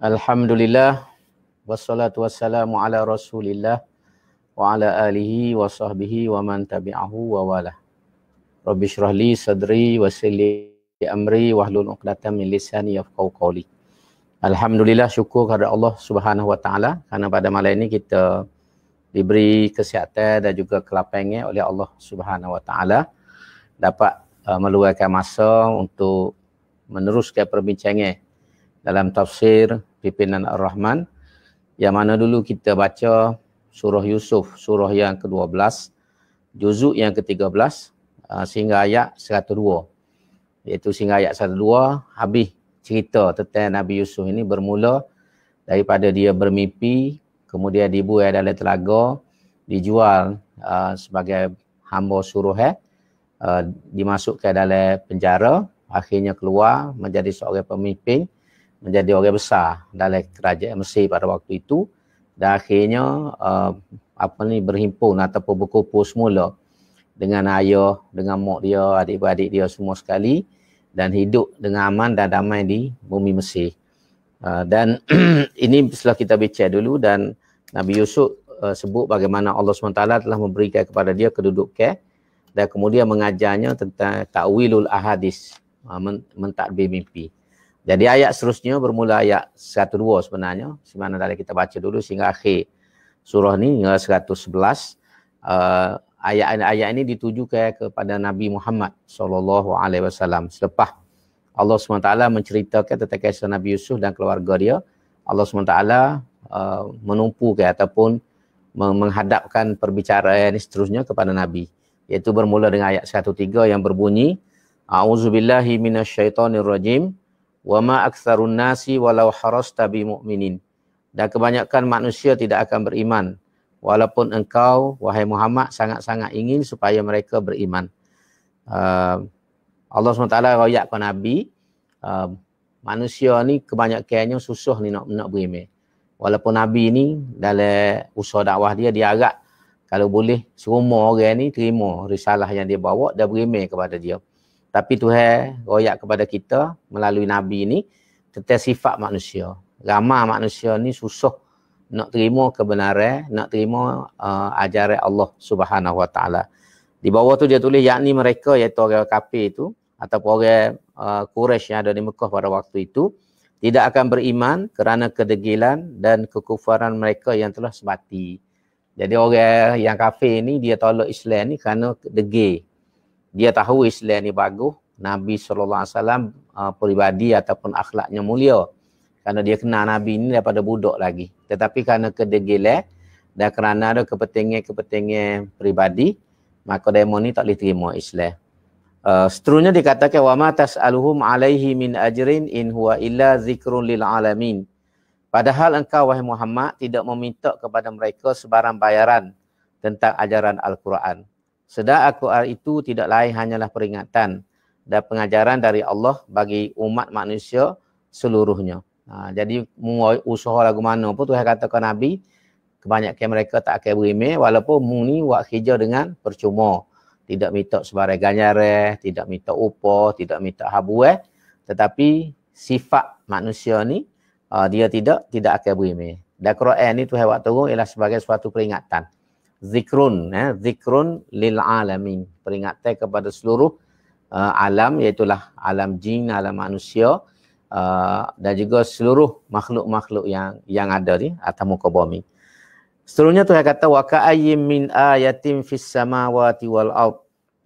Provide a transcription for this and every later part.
Alhamdulillah wassalatu wassalamu ala Rasulillah wa ala alihi wa sahbihi wa man tabi'ahu wa wala. Rabbi syrah li sadri wa sili amri wa hlun uqdatan min lisani yafqau qawli. Alhamdulillah syukur kepada Allah Subhanahu wa taala kerana pada malam ini kita diberi kesihatan dan juga kelapangnya oleh Allah Subhanahu wa taala dapat uh, meluangkan masa untuk meneruskan perbincangan dalam tafsir pimpinan Ar-Rahman yang mana dulu kita baca surah Yusuf surah yang ke-12 juzuk yang ke-13 ah, sehingga ayat 102 iaitu sehingga ayat 102 habis cerita tentang Nabi Yusuf ini bermula daripada dia bermimpi kemudian dibuai dalam telaga dijual ah, sebagai hamba suruh eh, uh, dimasukkan dalam penjara akhirnya keluar menjadi seorang pemimpin menjadi orang besar dalam kerajaan Mesir pada waktu itu dan akhirnya uh, apa ni berhimpun ataupun berkumpul semula dengan ayah, dengan mak dia, adik-beradik dia semua sekali dan hidup dengan aman dan damai di bumi Mesir. Uh, dan ini setelah kita baca dulu dan Nabi Yusuf uh, sebut bagaimana Allah SWT telah memberikan kepada dia kedudukan dan kemudian mengajarnya tentang ta'wilul ahadis, uh, mentadbir mimpi. Uh, jadi ayat seterusnya bermula ayat 102 sebenarnya. Sebenarnya dari kita baca dulu sehingga akhir surah ni hingga 111. Uh, eh, ayat-ayat ini ditujukan kepada Nabi Muhammad SAW Selepas Allah SWT menceritakan tentang kisah Nabi Yusuf dan keluarga dia, Allah SWT uh, eh, menumpukan ataupun menghadapkan perbicaraan ini seterusnya kepada Nabi. Iaitu bermula dengan ayat 103 yang berbunyi, A'udzubillahi minasyaitonirrajim. rajim wa ma aktsarun nasi walau harasta bi mu'minin dan kebanyakan manusia tidak akan beriman walaupun engkau wahai Muhammad sangat-sangat ingin supaya mereka beriman uh, Allah SWT royak ke Nabi uh, manusia ni kebanyakannya susah ni nak nak beriman walaupun Nabi ni dalam usaha dakwah dia dia agak kalau boleh semua orang ni terima risalah yang dia bawa dan beriman kepada dia tapi Tuhan royak kepada kita melalui Nabi ini tentang sifat manusia. Ramah manusia ni susah nak terima kebenaran, nak terima uh, ajaran Allah Subhanahu Wa Taala. Di bawah tu dia tulis yakni mereka iaitu orang kafir itu ataupun orang uh, Quraisy yang ada di Mekah pada waktu itu tidak akan beriman kerana kedegilan dan kekufaran mereka yang telah sebati. Jadi orang yang kafir ni dia tolak Islam ni kerana degil, dia tahu Islam ni bagus, Nabi saw alaihi uh, peribadi ataupun akhlaknya mulia. Kerana dia kenal Nabi ni daripada budak lagi. Tetapi kerana kedegilan dan kerana ada kepentingan-kepentingan peribadi, maka demo ni tak boleh terima Islam. Uh, seterusnya dikatakan wa ma tas'aluhum alaihi min ajrin in huwa illa zikrun lil alamin. Padahal engkau wahai Muhammad tidak meminta kepada mereka sebarang bayaran tentang ajaran Al-Quran. Sedang Al-Quran itu tidak lain hanyalah peringatan dan pengajaran dari Allah bagi umat manusia seluruhnya. Ha, jadi usaha lagu mana pun Tuhan kata ke Nabi, kebanyakan mereka tak akan berime walaupun muni wak hijau dengan percuma. Tidak minta sebarai ganjaran, tidak minta upah, tidak minta habuah. Eh. Tetapi sifat manusia ni uh, dia tidak tidak akan berime. Dan Quran ni Tuhan waktu turun ialah sebagai suatu peringatan zikrun ya zikrun lil alamin peringatan kepada seluruh uh, alam iaitu alam jin alam manusia uh, dan juga seluruh makhluk-makhluk yang yang ada di atas muka bumi seterusnya tu, kata wa ka'ayyin min ayatin fis samawati wal ard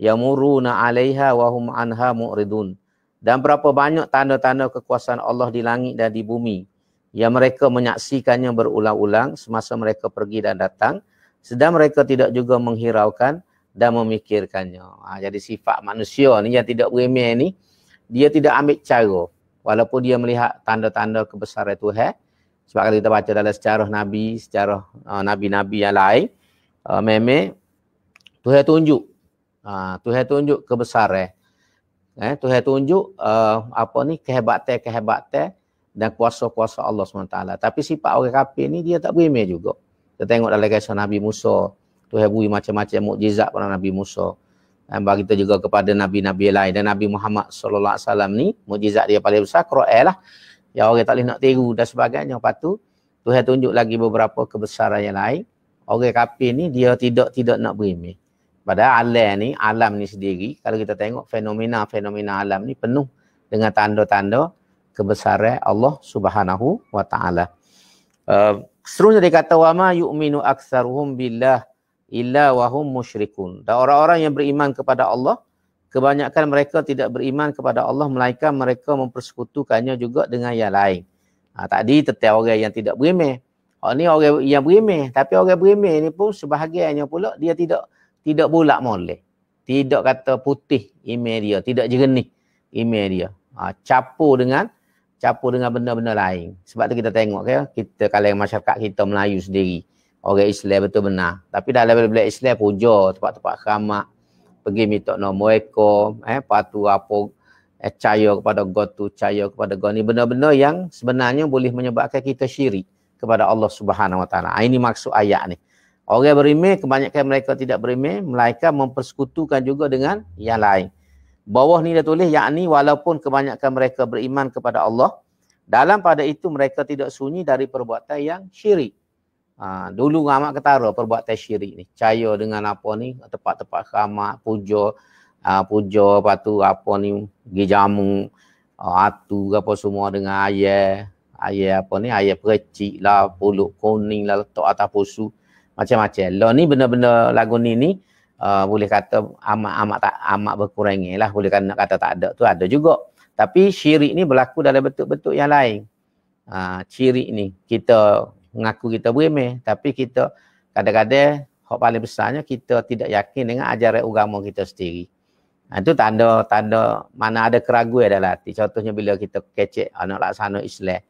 yamuruna 'alaiha wa hum 'anha mu'ridun dan berapa banyak tanda-tanda kekuasaan Allah di langit dan di bumi yang mereka menyaksikannya berulang-ulang semasa mereka pergi dan datang sedang mereka tidak juga menghiraukan dan memikirkannya. Ha, jadi sifat manusia ni yang tidak beriman ni, dia tidak ambil cara walaupun dia melihat tanda-tanda kebesaran Tuhan. Sebab kalau kita baca dalam sejarah Nabi, sejarah uh, Nabi-Nabi yang lain, uh, memang Tuhan tunjuk. Uh, Tuhan tunjuk kebesaran. Eh, Tuhan tunjuk uh, apa ni kehebatan-kehebatan dan kuasa-kuasa Allah SWT. Tapi sifat orang kafir ni dia tak beriman juga. Kita tengok dalam kisah Nabi Musa. tu beri macam-macam mukjizat pada Nabi Musa. Dan bagi kita juga kepada Nabi-Nabi lain. Dan Nabi Muhammad Sallallahu Alaihi Wasallam ni, mukjizat dia paling besar, Quran lah. Ya orang tak boleh nak tiru dan sebagainya. Lepas tu, Tuhan tunjuk lagi beberapa kebesaran yang lain. Orang kapi ni, dia tidak-tidak nak berimi. Padahal alam ni, alam ni sendiri, kalau kita tengok fenomena-fenomena alam ni penuh dengan tanda-tanda kebesaran Allah Subhanahu wa taala. Uh, seterusnya dia kata wa ma yu'minu aktsaruhum billah illa wa hum musyrikun. Dan orang-orang yang beriman kepada Allah kebanyakan mereka tidak beriman kepada Allah melainkan mereka mempersekutukannya juga dengan yang lain. Ha, tadi tetap orang yang tidak beriman. Hak oh, ni orang yang beriman tapi orang beriman ni pun sebahagiannya pula dia tidak tidak bulat molek. Tidak kata putih email tidak jernih email dia. Ha, capur dengan campur dengan benda-benda lain. Sebab tu kita tengok ya, kita yang masyarakat kita Melayu sendiri. Orang Islam betul benar. Tapi dah dalam bila Islam puja tempat-tempat khamak. Pergi minta nombor ekor. Eh, patu apa. Eh, cahaya kepada God tu. Cahaya kepada God ni. Benda-benda yang sebenarnya boleh menyebabkan kita syirik. Kepada Allah subhanahu wa ah, Ini maksud ayat ni. Orang berimeh, kebanyakan mereka tidak berimeh. Mereka mempersekutukan juga dengan yang lain. Bawah ni dia tulis yakni walaupun kebanyakan mereka beriman kepada Allah dalam pada itu mereka tidak sunyi dari perbuatan yang syirik. Ha, dulu ngamak ketara perbuatan syirik ni. Caya dengan apa ni tempat-tempat khamat, puja, ha, puja apa tu apa ni gi jamu, ha, atu apa semua dengan ayah, ayah apa ni ayah percik lah, puluk kuning lah letak atas pusu. Macam-macam. Lah ni benar-benar lagu ni ni uh, boleh kata amat amat tak amat berkurangnya lah boleh kan nak kata tak ada tu ada juga tapi syirik ni berlaku dalam bentuk-bentuk yang lain uh, syirik ni kita mengaku kita beriman tapi kita kadang-kadang hak paling besarnya kita tidak yakin dengan ajaran agama kita sendiri Ha, ah, itu tanda-tanda mana ada keraguan dalam hati. Contohnya bila kita kecek anak laksana Islam.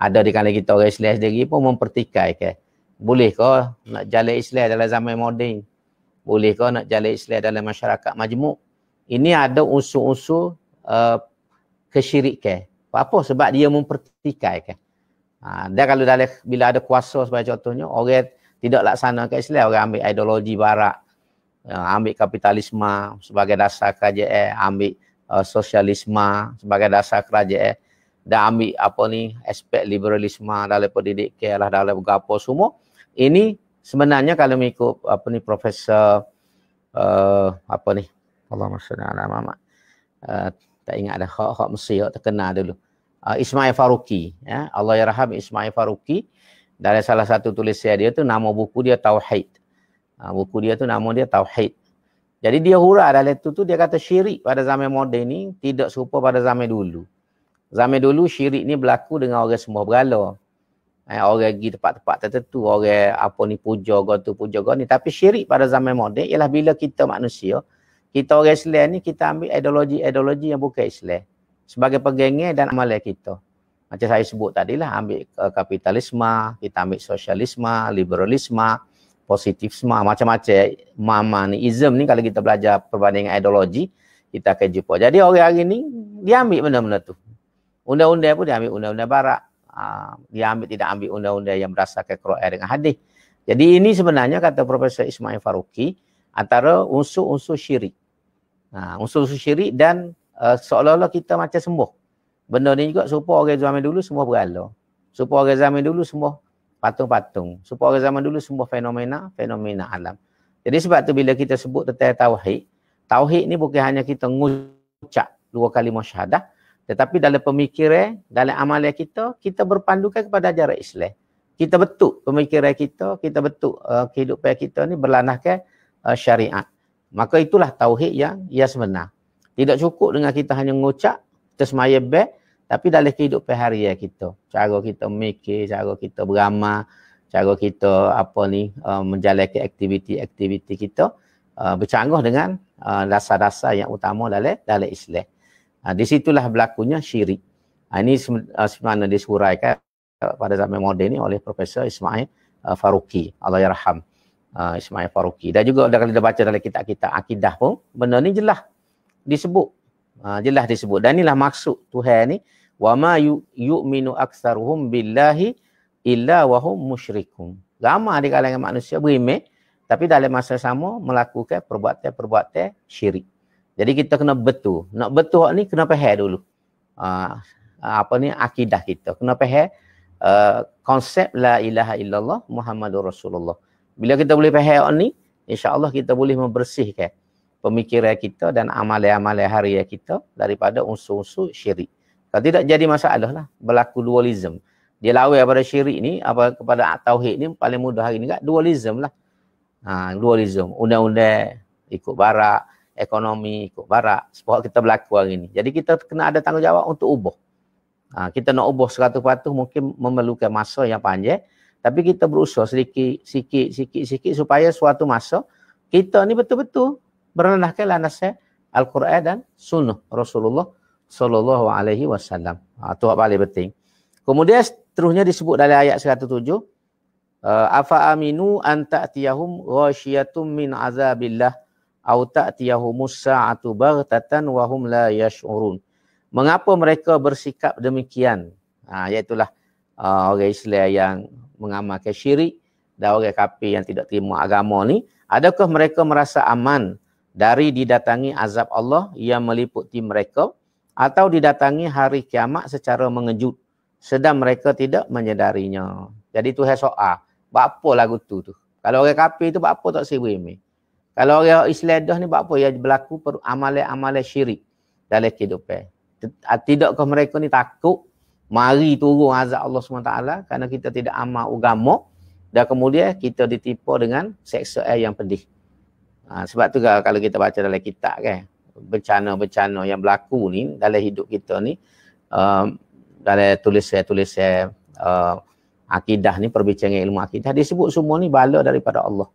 Ada di kalangan kita orang Islam sendiri pun mempertikai ke. Boleh ke nak jalan Islam dalam zaman moden? boleh kau nak jalan Islam dalam masyarakat majmuk. Ini ada unsur-unsur uh, kesyirikan. Apa sebab dia mempertikaikan. Ha, dan kalau dalam bila ada kuasa sebagai contohnya orang tidak laksanakan Islam orang ambil ideologi barat uh, ambil kapitalisme sebagai dasar kerajaan ambil uh, sosialisme sebagai dasar kerajaan dan ambil apa ni aspek liberalisme dalam pendidikan lah dalam gapo semua ini sebenarnya kalau mengikut apa ni profesor uh, apa ni Allah masyaallah eh, mama uh, tak ingat ada hak hak mesti hak terkenal dulu uh, Ismail Faruqi ya Allah yarham Ismail Faruqi dari salah satu tulisan dia tu nama buku dia tauhid uh, buku dia tu nama dia tauhid jadi dia hura dalam itu tu dia kata syirik pada zaman moden ni tidak serupa pada zaman dulu. Zaman dulu syirik ni berlaku dengan orang sembah berhala eh, orang pergi tempat-tempat tertentu orang apa ni puja gua tu puja gua ni tapi syirik pada zaman moden ialah bila kita manusia kita orang Islam ni kita ambil ideologi-ideologi yang bukan Islam sebagai pegangan dan amalan kita macam saya sebut tadi lah ambil uh, kapitalisme kita ambil sosialisme liberalisme positivisme macam-macam mamanism ni kalau kita belajar perbandingan ideologi kita akan jumpa jadi orang hari ni dia ambil benda-benda tu undang-undang pun dia ambil undang-undang barat Ah, dia ambil tidak ambil undang-undang yang berdasarkan Quran dengan hadis. Jadi ini sebenarnya kata Profesor Ismail Faruqi antara unsur-unsur syirik. Ha, unsur-unsur syirik dan uh, seolah-olah kita macam sembuh. Benda ni juga supaya orang zaman dulu semua berhala. Supaya orang zaman dulu semua patung-patung. Supaya orang zaman dulu semua fenomena-fenomena alam. Jadi sebab tu bila kita sebut tentang tauhid, tauhid ni bukan hanya kita ngucap dua kali syahadah, tetapi dalam pemikiran, dalam amalan kita, kita berpandukan kepada ajaran Islam. Kita betul pemikiran kita, kita betul uh, eh, kehidupan kita ni berlanahkan uh, syariat. Maka itulah tauhid yang ia sebenar. Tidak cukup dengan kita hanya ngocak, tersemaya baik, tapi dalam kehidupan harian kita, cara kita mikir, cara kita beramal, cara kita apa ni uh, menjalankan aktiviti-aktiviti kita uh, bercanggah dengan uh, dasar-dasar yang utama dalam dalam Islam. Ha, di situlah berlakunya syirik. Ha, ini ha, sebenarnya disuraikan ha, pada zaman moden ini oleh Profesor Ismail uh, Faruqi. Allah yarham uh, Ismail Faruqi. Dan juga dah kita baca dalam kitab-kitab akidah pun benda ni jelas disebut. Ha, jelas disebut. Dan inilah maksud Tuhan ni wa ma yu'minu aktsaruhum billahi illa wa Lama musyrikun. di kalangan manusia beriman tapi dalam masa sama melakukan perbuatan-perbuatan syirik. Jadi kita kena betul. Nak betul ni kena faham dulu. Ha, apa ni akidah kita. Kena faham uh, konsep la ilaha illallah Muhammadur Rasulullah. Bila kita boleh faham ni, insya-Allah kita boleh membersihkan pemikiran kita dan amal amal hari kita daripada unsur-unsur syirik. Kalau tidak jadi masalah lah berlaku dualism. Dia lawai kepada syirik ni apa kepada tauhid ni paling mudah hari ni kan dualism lah. Ha, dualism, undang-undang ikut barat, ekonomi ikut barat sebab kita berlaku hari ini. Jadi kita kena ada tanggungjawab untuk ubah. Ha, kita nak ubah 100% mungkin memerlukan masa yang panjang tapi kita berusaha sedikit sikit sikit sikit supaya suatu masa kita ni betul-betul berlandaskan landasan Al-Quran dan sunnah Rasulullah sallallahu ha, alaihi wasallam. itu ha, apa paling penting. Kemudian seterusnya disebut dalam ayat 107 Uh, afa aminu an ta'tiyahum ghasyiyatun min azabillah au ta'tiyahumus sa'atu baghtatan wa hum la yash'urun. Mengapa mereka bersikap demikian? Ha, iaitu lah uh, orang Islam yang mengamalkan syirik dan orang kafir yang tidak terima agama ni, adakah mereka merasa aman dari didatangi azab Allah yang meliputi mereka atau didatangi hari kiamat secara mengejut sedang mereka tidak menyedarinya. Jadi tu hai soal. Apa lagu tu tu? Kalau orang kafir tu apa tak sibuk ini? Kalau orang Islam dah ni buat apa yang berlaku per amalan-amalan syirik dalam kehidupan. Tidakkah mereka ni takut mari turun azab Allah SWT kerana kita tidak amal agama dan kemudian kita ditipu dengan seksual yang pedih. Ha, sebab tu kalau kita baca dalam kitab kan bencana-bencana yang berlaku ni dalam hidup kita ni um, dalam tulisan tulis uh, akidah ni perbincangan ilmu akidah disebut semua ni bala daripada Allah.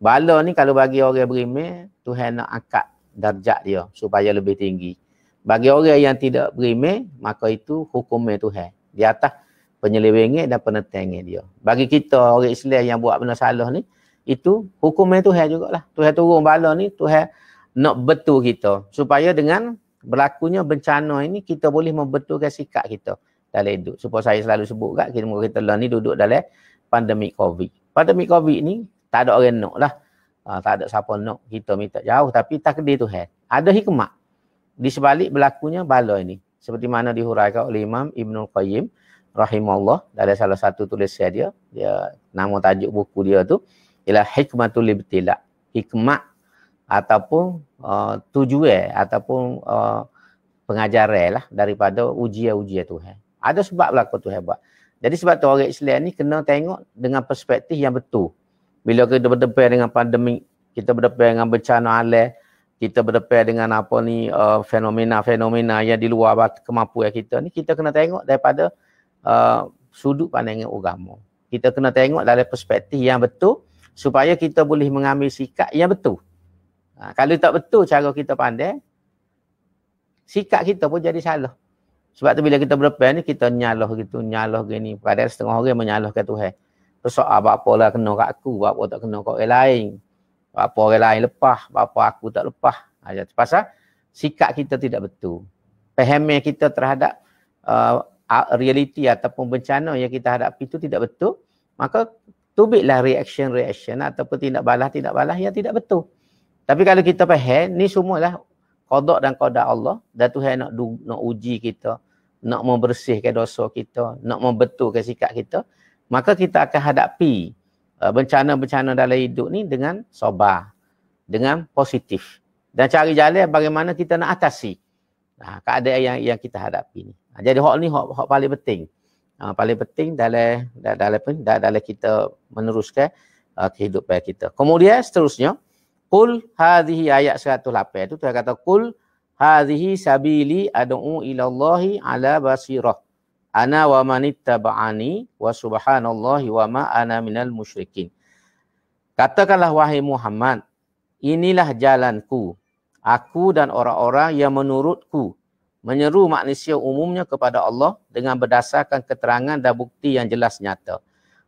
Bala ni kalau bagi orang beriman, Tuhan nak angkat darjat dia supaya lebih tinggi. Bagi orang yang tidak beriman, maka itu hukumnya Tuhan. Di atas penyelewengnya dan penetengnya dia. Bagi kita orang Islam yang buat benda salah ni, itu hukumnya Tuhan jugalah. Tuhan turun bala ni, Tuhan nak betul kita. Supaya dengan berlakunya bencana ini, kita boleh membetulkan sikap kita dalam hidup. Supaya saya selalu sebut kat, kita, kita lah ni duduk dalam pandemik COVID. Pandemik COVID ni, tak ada orang nak lah. Ha, tak ada siapa nak. Kita minta jauh. Tapi takdir tu hai. Ada hikmat. Di sebalik berlakunya bala ini. Seperti mana dihuraikan oleh Imam Ibn Qayyim. Rahimahullah. Dari salah satu tulisnya dia. dia nama tajuk buku dia tu. Ialah hikmatul libtila. Hikmat ataupun uh, tujuan ataupun uh, pengajaran lah daripada ujian-ujian Tuhan. Ada sebab berlaku Tuhan buat. Jadi sebab tu orang Islam ni kena tengok dengan perspektif yang betul. Bila kita berdepan dengan pandemik, kita berdepan dengan bencana alam, kita berdepan dengan apa ni uh, fenomena-fenomena yang di luar kemampuan kita ni, kita kena tengok daripada uh, sudut pandangan agama. Kita kena tengok dari perspektif yang betul supaya kita boleh mengambil sikap yang betul. Ha, kalau tak betul cara kita pandai, sikap kita pun jadi salah. Sebab tu bila kita berdepan ni kita nyalah gitu, nyalah gini. Kadang setengah orang menyalahkan Tuhan. Sesak apa-apa ah, lah kena kat aku, apa tak kena kat orang lain. Apa orang lain lepas, apa aku tak lepas. Ha, pasal sikap kita tidak betul. Pahamnya kita terhadap uh, realiti ataupun bencana yang kita hadapi itu tidak betul. Maka tubiklah reaction-reaction ataupun tindak balas-tindak balas yang tidak betul. Tapi kalau kita faham, ni semualah kodok dan kodak Allah. Dan Tuhan nak, nak uji kita, nak membersihkan dosa kita, nak membetulkan sikap kita maka kita akan hadapi uh, bencana-bencana dalam hidup ni dengan sobah, dengan positif dan cari jalan bagaimana kita nak atasi uh, keadaan yang yang kita hadapi ni. Uh, jadi hak ni hak-hak paling penting. Uh, paling penting dalam dalam pun dalam kita meneruskan uh, kehidupan kita. Kemudian seterusnya kul hadhihi ayat 108 itu Tuhan kata kul hadhihi sabili ad'u ila ala basirah ana wa manittaba'ani wa subhanallahi wa ma ana minal musyrikin. Katakanlah wahai Muhammad, inilah jalanku. Aku dan orang-orang yang menurutku menyeru manusia umumnya kepada Allah dengan berdasarkan keterangan dan bukti yang jelas nyata.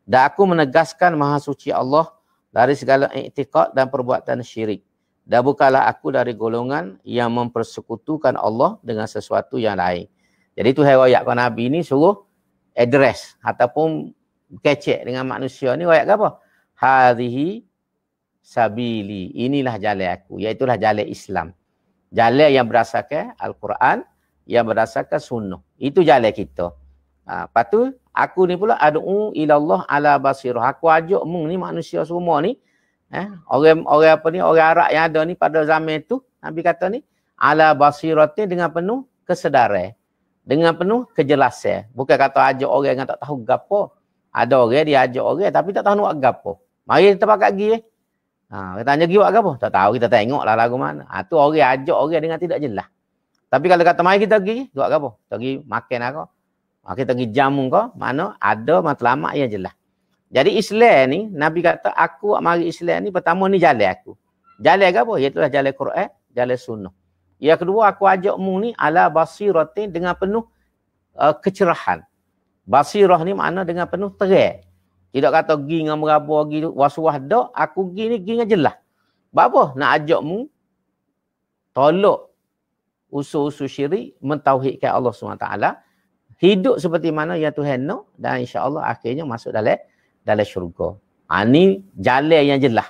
Dan aku menegaskan Maha Suci Allah dari segala iktiqat dan perbuatan syirik. Dan bukalah aku dari golongan yang mempersekutukan Allah dengan sesuatu yang lain. Jadi tu saya royak kau Nabi ni suruh address ataupun kecek dengan manusia ni royak ke apa? Hadihi sabili. Inilah jalan aku. Iaitulah jalan Islam. Jalan yang berdasarkan Al-Quran, yang berdasarkan sunnah. Itu jalan kita. Ha, lepas tu, aku ni pula adu'u ilallah ala basiruh. Aku ajak mung ni manusia semua ni. Eh, orang orang apa ni, orang Arab yang ada ni pada zaman tu, Nabi kata ni, ala basiratnya dengan penuh kesedaran dengan penuh kejelasan. Bukan kata ajak orang yang tak tahu gapo. Ada orang dia ajak orang tapi tak tahu nak gapo. Mari kita pakai gi eh. Ha, kita tanya gi buat gapo? Tak tahu kita tengoklah lagu mana. Ha tu orang ajak orang dengan tidak jelas. Tapi kalau kata mai kita pergi, buat apa? Kita pergi makan apa? Lah ha, kita pergi jamu ke? Mana ada matlamat yang jelas. Jadi Islam ni, Nabi kata, aku mari Islam ni pertama ni jalan aku. Jalan apa? Iaitulah jalan Quran, jalan sunnah. Yang kedua aku ajak mu ni ala basiratin dengan penuh uh, kecerahan. Basirah ni makna dengan penuh terang. Tidak kata pergi dengan merabu, pergi waswah dak, aku pergi ni pergi dengan jelas. Apa nak ajak mu tolak usul-usul syirik mentauhidkan Allah SWT. Hidup seperti mana yang Tuhan nak dan insya-Allah akhirnya masuk dalam dalam syurga. Ha, ini jalan yang jelas.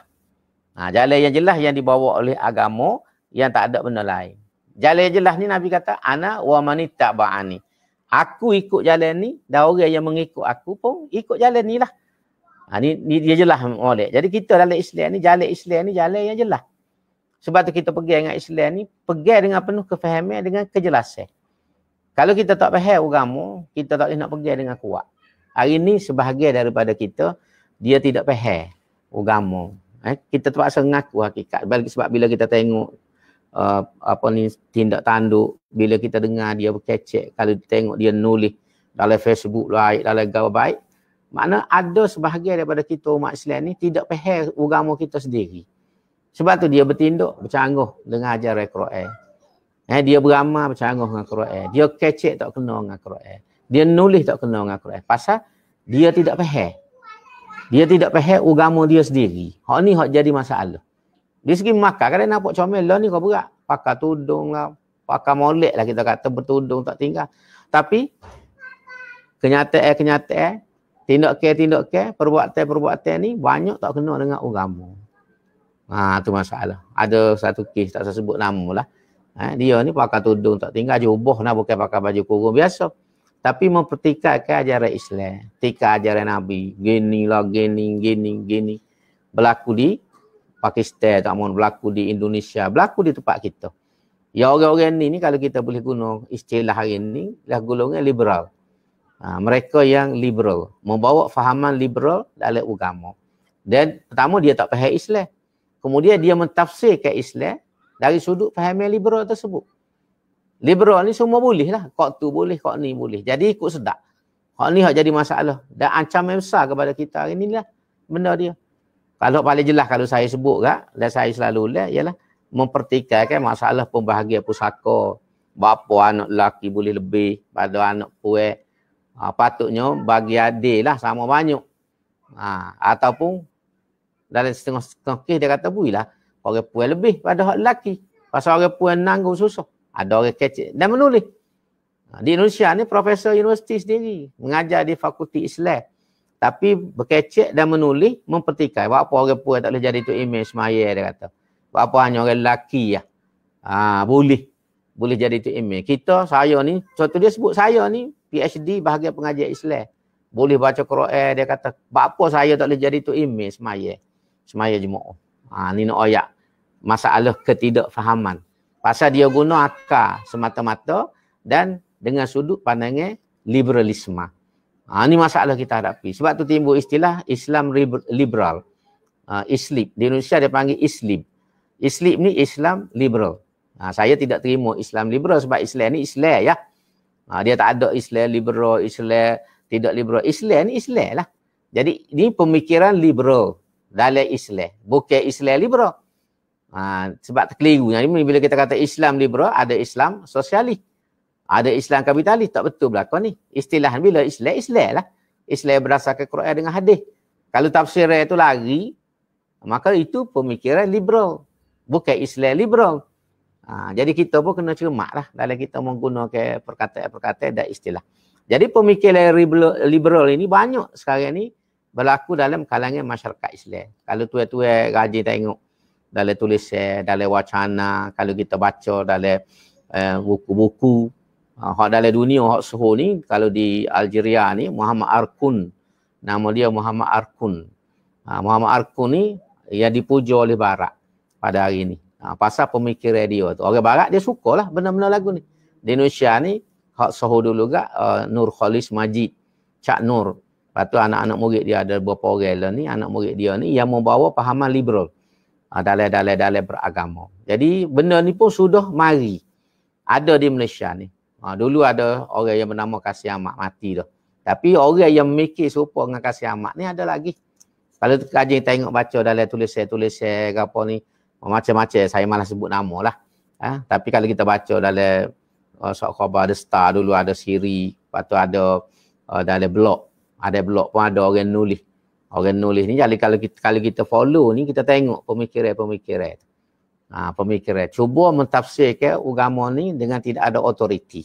Ha, jalan yang jelas yang dibawa oleh agama yang tak ada benda lain. Jalan jelas ni Nabi kata ana wa manita ba'ani. Aku ikut jalan ni dan orang yang mengikut aku pun ikut jalan ni lah. Ha, ni, ni dia jelas boleh. Jadi kita dalam Islam ni jalan Islam ni jalan yang jelas. Sebab tu kita pergi dengan Islam ni pergi dengan penuh kefahaman dengan kejelasan. Kalau kita tak faham agama, kita tak boleh nak pergi dengan kuat. Hari ni sebahagian daripada kita dia tidak faham agama. Eh, kita terpaksa mengaku hakikat. Sebab bila kita tengok uh, apa ni tindak tanduk bila kita dengar dia berkecek kalau tengok dia nulis dalam Facebook lah, baik dalam gawai baik mana ada sebahagian daripada kita umat Islam ni tidak faham agama kita sendiri sebab tu dia bertindak bercanggah dengan ajaran Quran eh dia beramal bercanggah dengan Quran dia kecek tak kena dengan Quran dia nulis tak kena dengan Quran pasal dia tidak faham dia tidak faham agama dia sendiri hak ni hak jadi masalah di segi makan, kadang nampak comel lah ni kau berat. Pakai tudung lah. Pakai molek lah kita kata bertudung tak tinggal. Tapi, kenyataan-kenyataan, eh, tindak ke tindak ke perbuatan perbuatan ni banyak tak kena dengan agama. Ha tu masalah. Ada satu kes tak saya sebut nama lah. Ha, dia ni pakai tudung tak tinggal jubah nak lah, bukan pakai baju kurung biasa. Tapi mempertikaikan ajaran Islam, tika ajaran Nabi. Gini lah gini gini gini berlaku di Pakistan tak mohon berlaku di Indonesia, berlaku di tempat kita. Ya orang-orang ni, ni kalau kita boleh guna istilah hari ni, dah golongan liberal. Ha, mereka yang liberal, membawa fahaman liberal dalam agama. Dan pertama dia tak faham Islam. Kemudian dia mentafsirkan Islam dari sudut faham liberal tersebut. Liberal ni semua boleh lah. Kok tu boleh, kok ni boleh. Jadi ikut sedap. Hak ni hak jadi masalah. Dan ancaman besar kepada kita hari ni lah. Benda dia. Kalau paling jelas kalau saya sebut kak, dan saya selalu lihat ialah mempertikaikan masalah pembahagia pusaka. Bapa anak lelaki boleh lebih pada anak puan. Ha, patutnya bagi adil lah sama banyak. Ha, ataupun dalam setengah setengah kes dia kata pun lah. Orang puan lebih pada orang lelaki. Pasal orang puan nanggung susah. Ada orang kecil dan menulis. Ha, di Indonesia ni profesor universiti sendiri mengajar di Fakulti Islam tapi berkecek dan menulis mempertikai buat apa orang puan tak boleh jadi tu imej semaya dia kata buat apa hanya orang lelaki ya ha, boleh boleh jadi tu imej kita saya ni contoh dia sebut saya ni PhD bahagian pengajian Islam boleh baca Quran dia kata buat apa saya tak boleh jadi tu imej semaya semaya jemaah ha, ni nak ayat masalah ketidakfahaman pasal dia guna akar semata-mata dan dengan sudut pandangnya liberalisme. Ha, ini masalah kita hadapi. Sebab tu timbul istilah Islam liberal. Uh, islip. Di Indonesia dia panggil Islip. Islip ni Islam liberal. Ha, saya tidak terima Islam liberal sebab Islam ni Islam ya. Ha, dia tak ada Islam liberal, Islam tidak liberal. Islam ni Islam lah. Jadi ini pemikiran liberal dalam Islam. Bukan Islam liberal. Ha, sebab terkeliru. Jadi bila kita kata Islam liberal, ada Islam sosialis. Ada Islam kapitalis tak betul belakang ni. Istilah bila Islam Islam lah. Islam berdasarkan Quran dengan hadis. Kalau tafsir itu lari maka itu pemikiran liberal. Bukan Islam liberal. Ha, jadi kita pun kena cermak lah dalam kita menggunakan perkataan-perkataan dan istilah. Jadi pemikiran liberal ini banyak sekarang ni berlaku dalam kalangan masyarakat Islam. Kalau tua-tua rajin tengok dalam tulisan, dalam wacana, kalau kita baca dalam uh, buku-buku, Ha, hak dalam dunia hak suhu ni kalau di Algeria ni Muhammad Arkun nama dia Muhammad Arkun. Ha, Muhammad Arkun ni ia dipuja oleh barat pada hari ni. Ha, pasal pemikir radio tu. Orang barat dia sukalah benda-benda lagu ni. Di Indonesia ni hak suhu dulu gak uh, Nur Khalis Majid Cak Nur. Lepas anak-anak murid dia ada beberapa orang ni, anak murid dia ni yang membawa pahaman liberal. Ha, dalai-dalai-dalai beragama. Jadi benda ni pun sudah mari. Ada di Malaysia ni. Ha, dulu ada orang yang bernama Kasih amat mati tu. Tapi orang yang memikir serupa dengan Kasih amat ni ada lagi. Kalau kajian tengok baca dalam tulis-tulis apa ni, macam-macam saya malah sebut nama lah. Ha? Tapi kalau kita baca dalam uh, sok ada star dulu, ada siri, lepas tu ada uh, dalam blog. Ada blog pun ada orang nulis. Orang nulis ni kalau kita, kalau kita follow ni kita tengok pemikiran-pemikiran ha, pemikiran. Cuba mentafsirkan agama ni dengan tidak ada otoriti.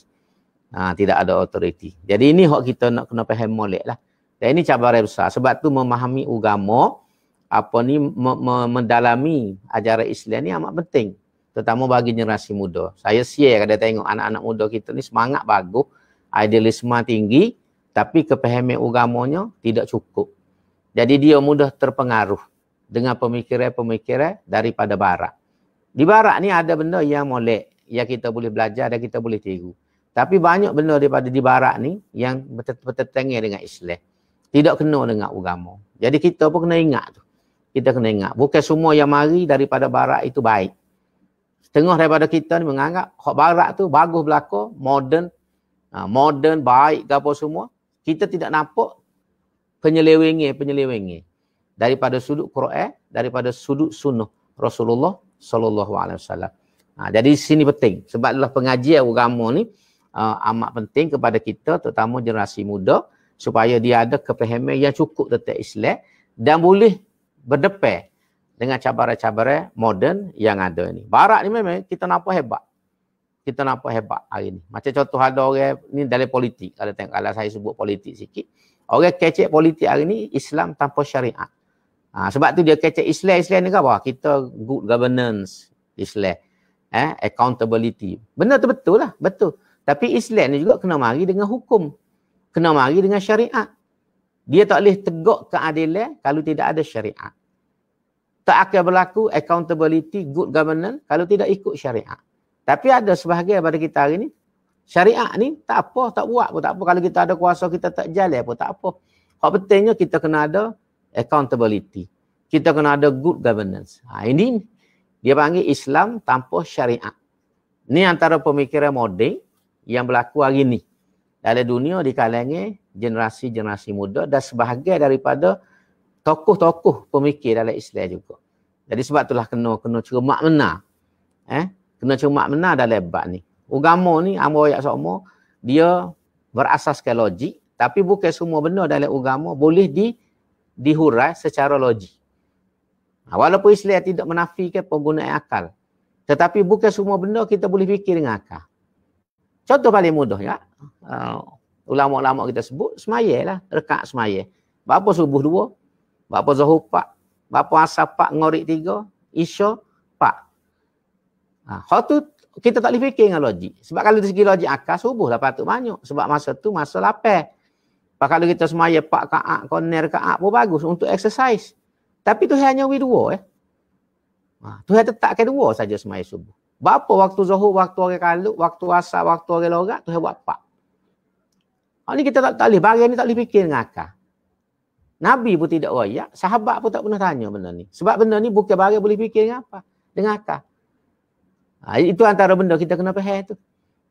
Ha, tidak ada otoriti. Jadi ini hak kita nak kena faham molek lah. Dan ini cabaran besar. Sebab tu memahami agama, apa ni, me, me, mendalami ajaran Islam ni amat penting. Terutama bagi generasi muda. Saya siap kada tengok anak-anak muda kita ni semangat bagus, idealisme tinggi, tapi kepahaman agamanya tidak cukup. Jadi dia mudah terpengaruh dengan pemikiran-pemikiran daripada barat. Di barat ni ada benda yang molek yang kita boleh belajar dan kita boleh tiru. Tapi banyak benda daripada di barat ni yang bertentangan dengan Islam. Tidak kena dengan agama. Jadi kita pun kena ingat tu. Kita kena ingat. Bukan semua yang mari daripada barat itu baik. Setengah daripada kita ni menganggap hak barat tu bagus belako, modern, ha, modern, baik ke apa semua. Kita tidak nampak penyelewengi, penyelewengi. Daripada sudut Quran, daripada sudut sunnah Rasulullah sallallahu alaihi wasallam. Ha, jadi sini penting sebab adalah pengajian agama ni uh, amat penting kepada kita terutama generasi muda supaya dia ada kefahaman yang cukup tentang Islam dan boleh berdepan dengan cabaran-cabaran moden yang ada ni. Barat ni memang kita nampak hebat. Kita nampak hebat hari ni. Macam contoh ada orang ni dalam politik. Kalau tengok kalau saya sebut politik sikit. Orang kecek politik hari ni Islam tanpa syariat. Ha, sebab tu dia kata Islam, Islam ni apa? Kita good governance Islam. Eh, accountability. Benar tu betul lah. Betul. Tapi Islam ni juga kena mari dengan hukum. Kena mari dengan syariat. Dia tak boleh tegak keadilan kalau tidak ada syariat. Tak akan berlaku accountability, good governance kalau tidak ikut syariat. Tapi ada sebahagian pada kita hari ni, Syariah ni tak apa, tak buat pun tak apa. Kalau kita ada kuasa, kita tak jalan pun tak apa. Hak pentingnya kita kena ada accountability. Kita kena ada good governance. Ha, ini dia panggil Islam tanpa syariat. Ini antara pemikiran moden yang berlaku hari ini. Dalam dunia di kalangan generasi-generasi muda dan sebahagian daripada tokoh-tokoh pemikir dalam Islam juga. Jadi sebab itulah kena kena cermat mena. Eh, kena cermat mena dalam bab ni. Agama ni amboi ayat semua dia berasaskan logik tapi bukan semua benda dalam agama boleh di dihurai secara logik. Ha, walaupun Islam tidak menafikan penggunaan akal. Tetapi bukan semua benda kita boleh fikir dengan akal. Contoh paling mudah ya. Uh, ulama-ulama kita sebut semaya lah. Rekat semaya. Berapa subuh dua? Berapa zuhur pak? Berapa asal pak ngorik tiga? Isya pak? Ha, tu kita tak boleh fikir dengan logik. Sebab kalau dari segi logik akal, subuh lah patut banyak. Sebab masa tu masa lapar. Pak kalau kita semaya pak kaak, koner kaak pun bagus untuk exercise. Tapi tu hanya we dua eh. Ha, tu hanya tetap ke dua saja semaya subuh. Bapa waktu zuhur, waktu orang kaluk, waktu asar, waktu orang lorak, tu hanya buat pak. Ha, ni kita tak, tak boleh, bagian ni tak boleh fikir dengan akal. Nabi pun tidak royak, sahabat pun tak pernah tanya benda ni. Sebab benda ni bukan bagian boleh fikir dengan apa, dengan akal. Ha, itu antara benda kita kena faham tu.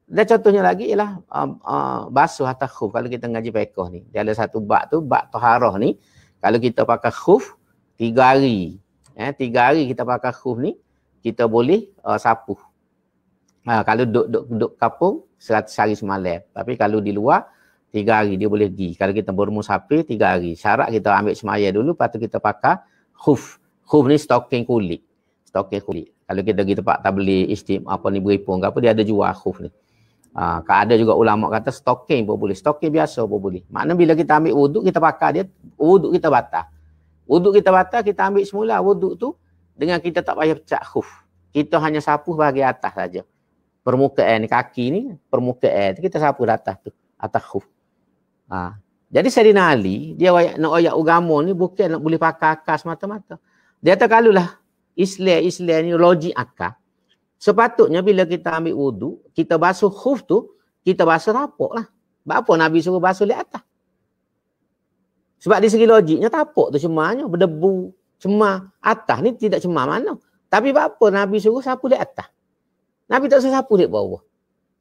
Dan contohnya lagi ialah uh, uh, basuh atau khuf. Kalau kita ngaji pekoh ni. Dia ada satu bak tu, bak toharoh ni. Kalau kita pakai khuf, tiga hari. Eh, tiga hari kita pakai khuf ni, kita boleh uh, sapu. Uh, ah, kalau duduk-duduk kapung, selat hari semalam. Tapi kalau di luar, tiga hari dia boleh pergi. Kalau kita bermu sapi, tiga hari. Syarat kita ambil semaya dulu, lepas tu kita pakai khuf. Khuf ni stocking kulit. Stocking kulit. Kalau kita pergi tempat tabli istim, apa ni beripung ke apa, dia ada jual khuf ni. Ha, ada juga ulama kata stoking pun boleh. stoking biasa pun boleh. Makna bila kita ambil wuduk, kita pakai dia, wuduk kita batal. Wuduk kita batal, kita ambil semula wuduk tu dengan kita tak payah pecah khuf. Kita hanya sapu bagi atas saja. Permukaan ni, kaki ni, permukaan tu kita sapu atas tu. Atas khuf. Ha. Jadi saya dinali dia way, nak ayak ugamu ni bukan nak boleh pakai akas mata-mata. Dia tak kalulah Islam, Islam ni logik akal. Sepatutnya bila kita ambil wudu, kita basuh khuf tu, kita basuh tapak lah. Sebab apa Nabi suruh basuh di atas? Sebab di segi logiknya tapak tu cemanya, berdebu, cemar. Atas ni tidak cemar mana. Tapi sebab apa Nabi suruh sapu di atas? Nabi tak suruh sapu di bawah.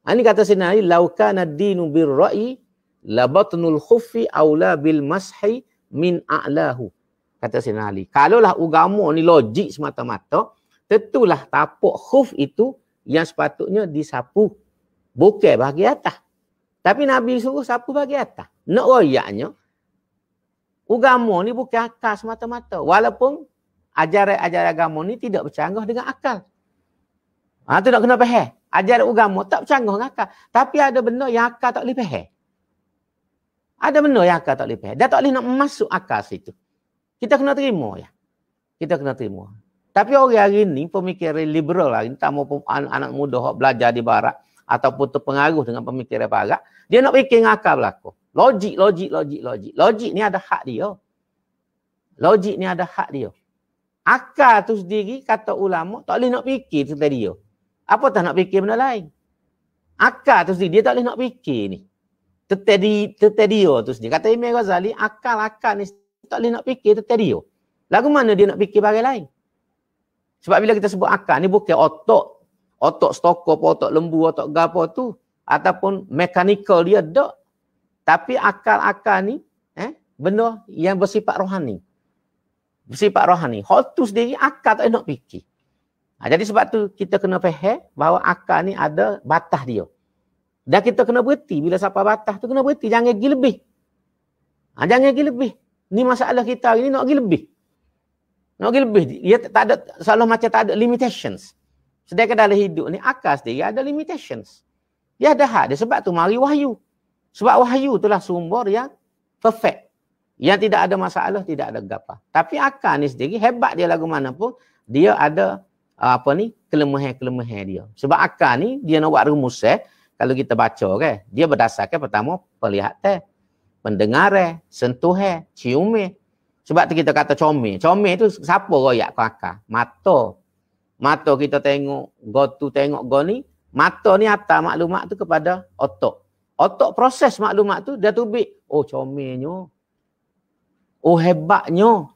Ha, ini kata sinari, laukana dinu birra'i labatnul khufi awla bil mashi min a'lahu. Kata Sina Ali. Kalaulah ugamu ni logik semata-mata, tentulah tapuk khuf itu yang sepatutnya disapu bukan bagi atas. Tapi Nabi suruh sapu bagi atas. Nak royaknya, agama ni bukan akal semata-mata. Walaupun ajaran-ajaran agama ni tidak bercanggah dengan akal. Ha, tu nak kena faham. Ajar agama tak bercanggah dengan akal. Tapi ada benda yang akal tak boleh faham. Ada benda yang akal tak boleh faham. Dia tak boleh nak masuk akal situ. Kita kena terima ya. Kita kena terima. Tapi orang hari ni pemikiran liberal lah, entah mau anak, anak muda yang belajar di barat ataupun terpengaruh dengan pemikiran barat, dia nak fikir dengan akal berlaku. Logik, logik, logik, logik. Logik ni ada hak dia. Logik ni ada hak dia. Akal tu sendiri kata ulama tak boleh nak fikir tentang dia. Apa tak nak fikir benda lain? Akal tu sendiri dia tak boleh nak fikir ni. Tetedi tetedio tu sendiri. Kata Imam Ghazali, akal-akal ni tak boleh nak fikir tetedio. Lagu mana dia nak fikir bagai lain? Sebab bila kita sebut akal ni bukan otot. Otot stoko, otot lembu, otot gapo tu. Ataupun mekanikal dia tak. Tapi akal-akal ni eh, benda yang bersifat rohani. Bersifat rohani. Hal tu sendiri akal tak nak fikir. Ha, jadi sebab tu kita kena faham bahawa akal ni ada batas dia. Dan kita kena berhenti. Bila siapa batas tu kena berhenti. Jangan pergi lebih. Ha, jangan pergi lebih. Ni masalah kita hari ni nak pergi lebih. Nak pergi lebih, dia tak ada, seolah macam tak ada limitations. Sedangkan dalam hidup ni, akal sendiri ada limitations. Dia ada hak dia sebab tu mari wahyu. Sebab wahyu itulah sumber yang perfect. Yang tidak ada masalah, tidak ada gapa. Tapi akal ni sendiri, hebat dia lagu mana pun, dia ada ah, apa ni kelemahan-kelemahan dia. Sebab akal ni, dia nak buat rumus eh. Kalau kita baca, okay, dia berdasarkan pertama, perlihatan, pendengaran, eh, sentuhan, eh, ciuman. Eh. Sebab tu kita kata comel. Comel tu siapa royak kau akal? Mata. Mata kita tengok, go tu tengok go ni. Mata ni atas maklumat tu kepada otak. Otak proses maklumat tu, dia tubik. Oh comelnya. Oh hebatnya.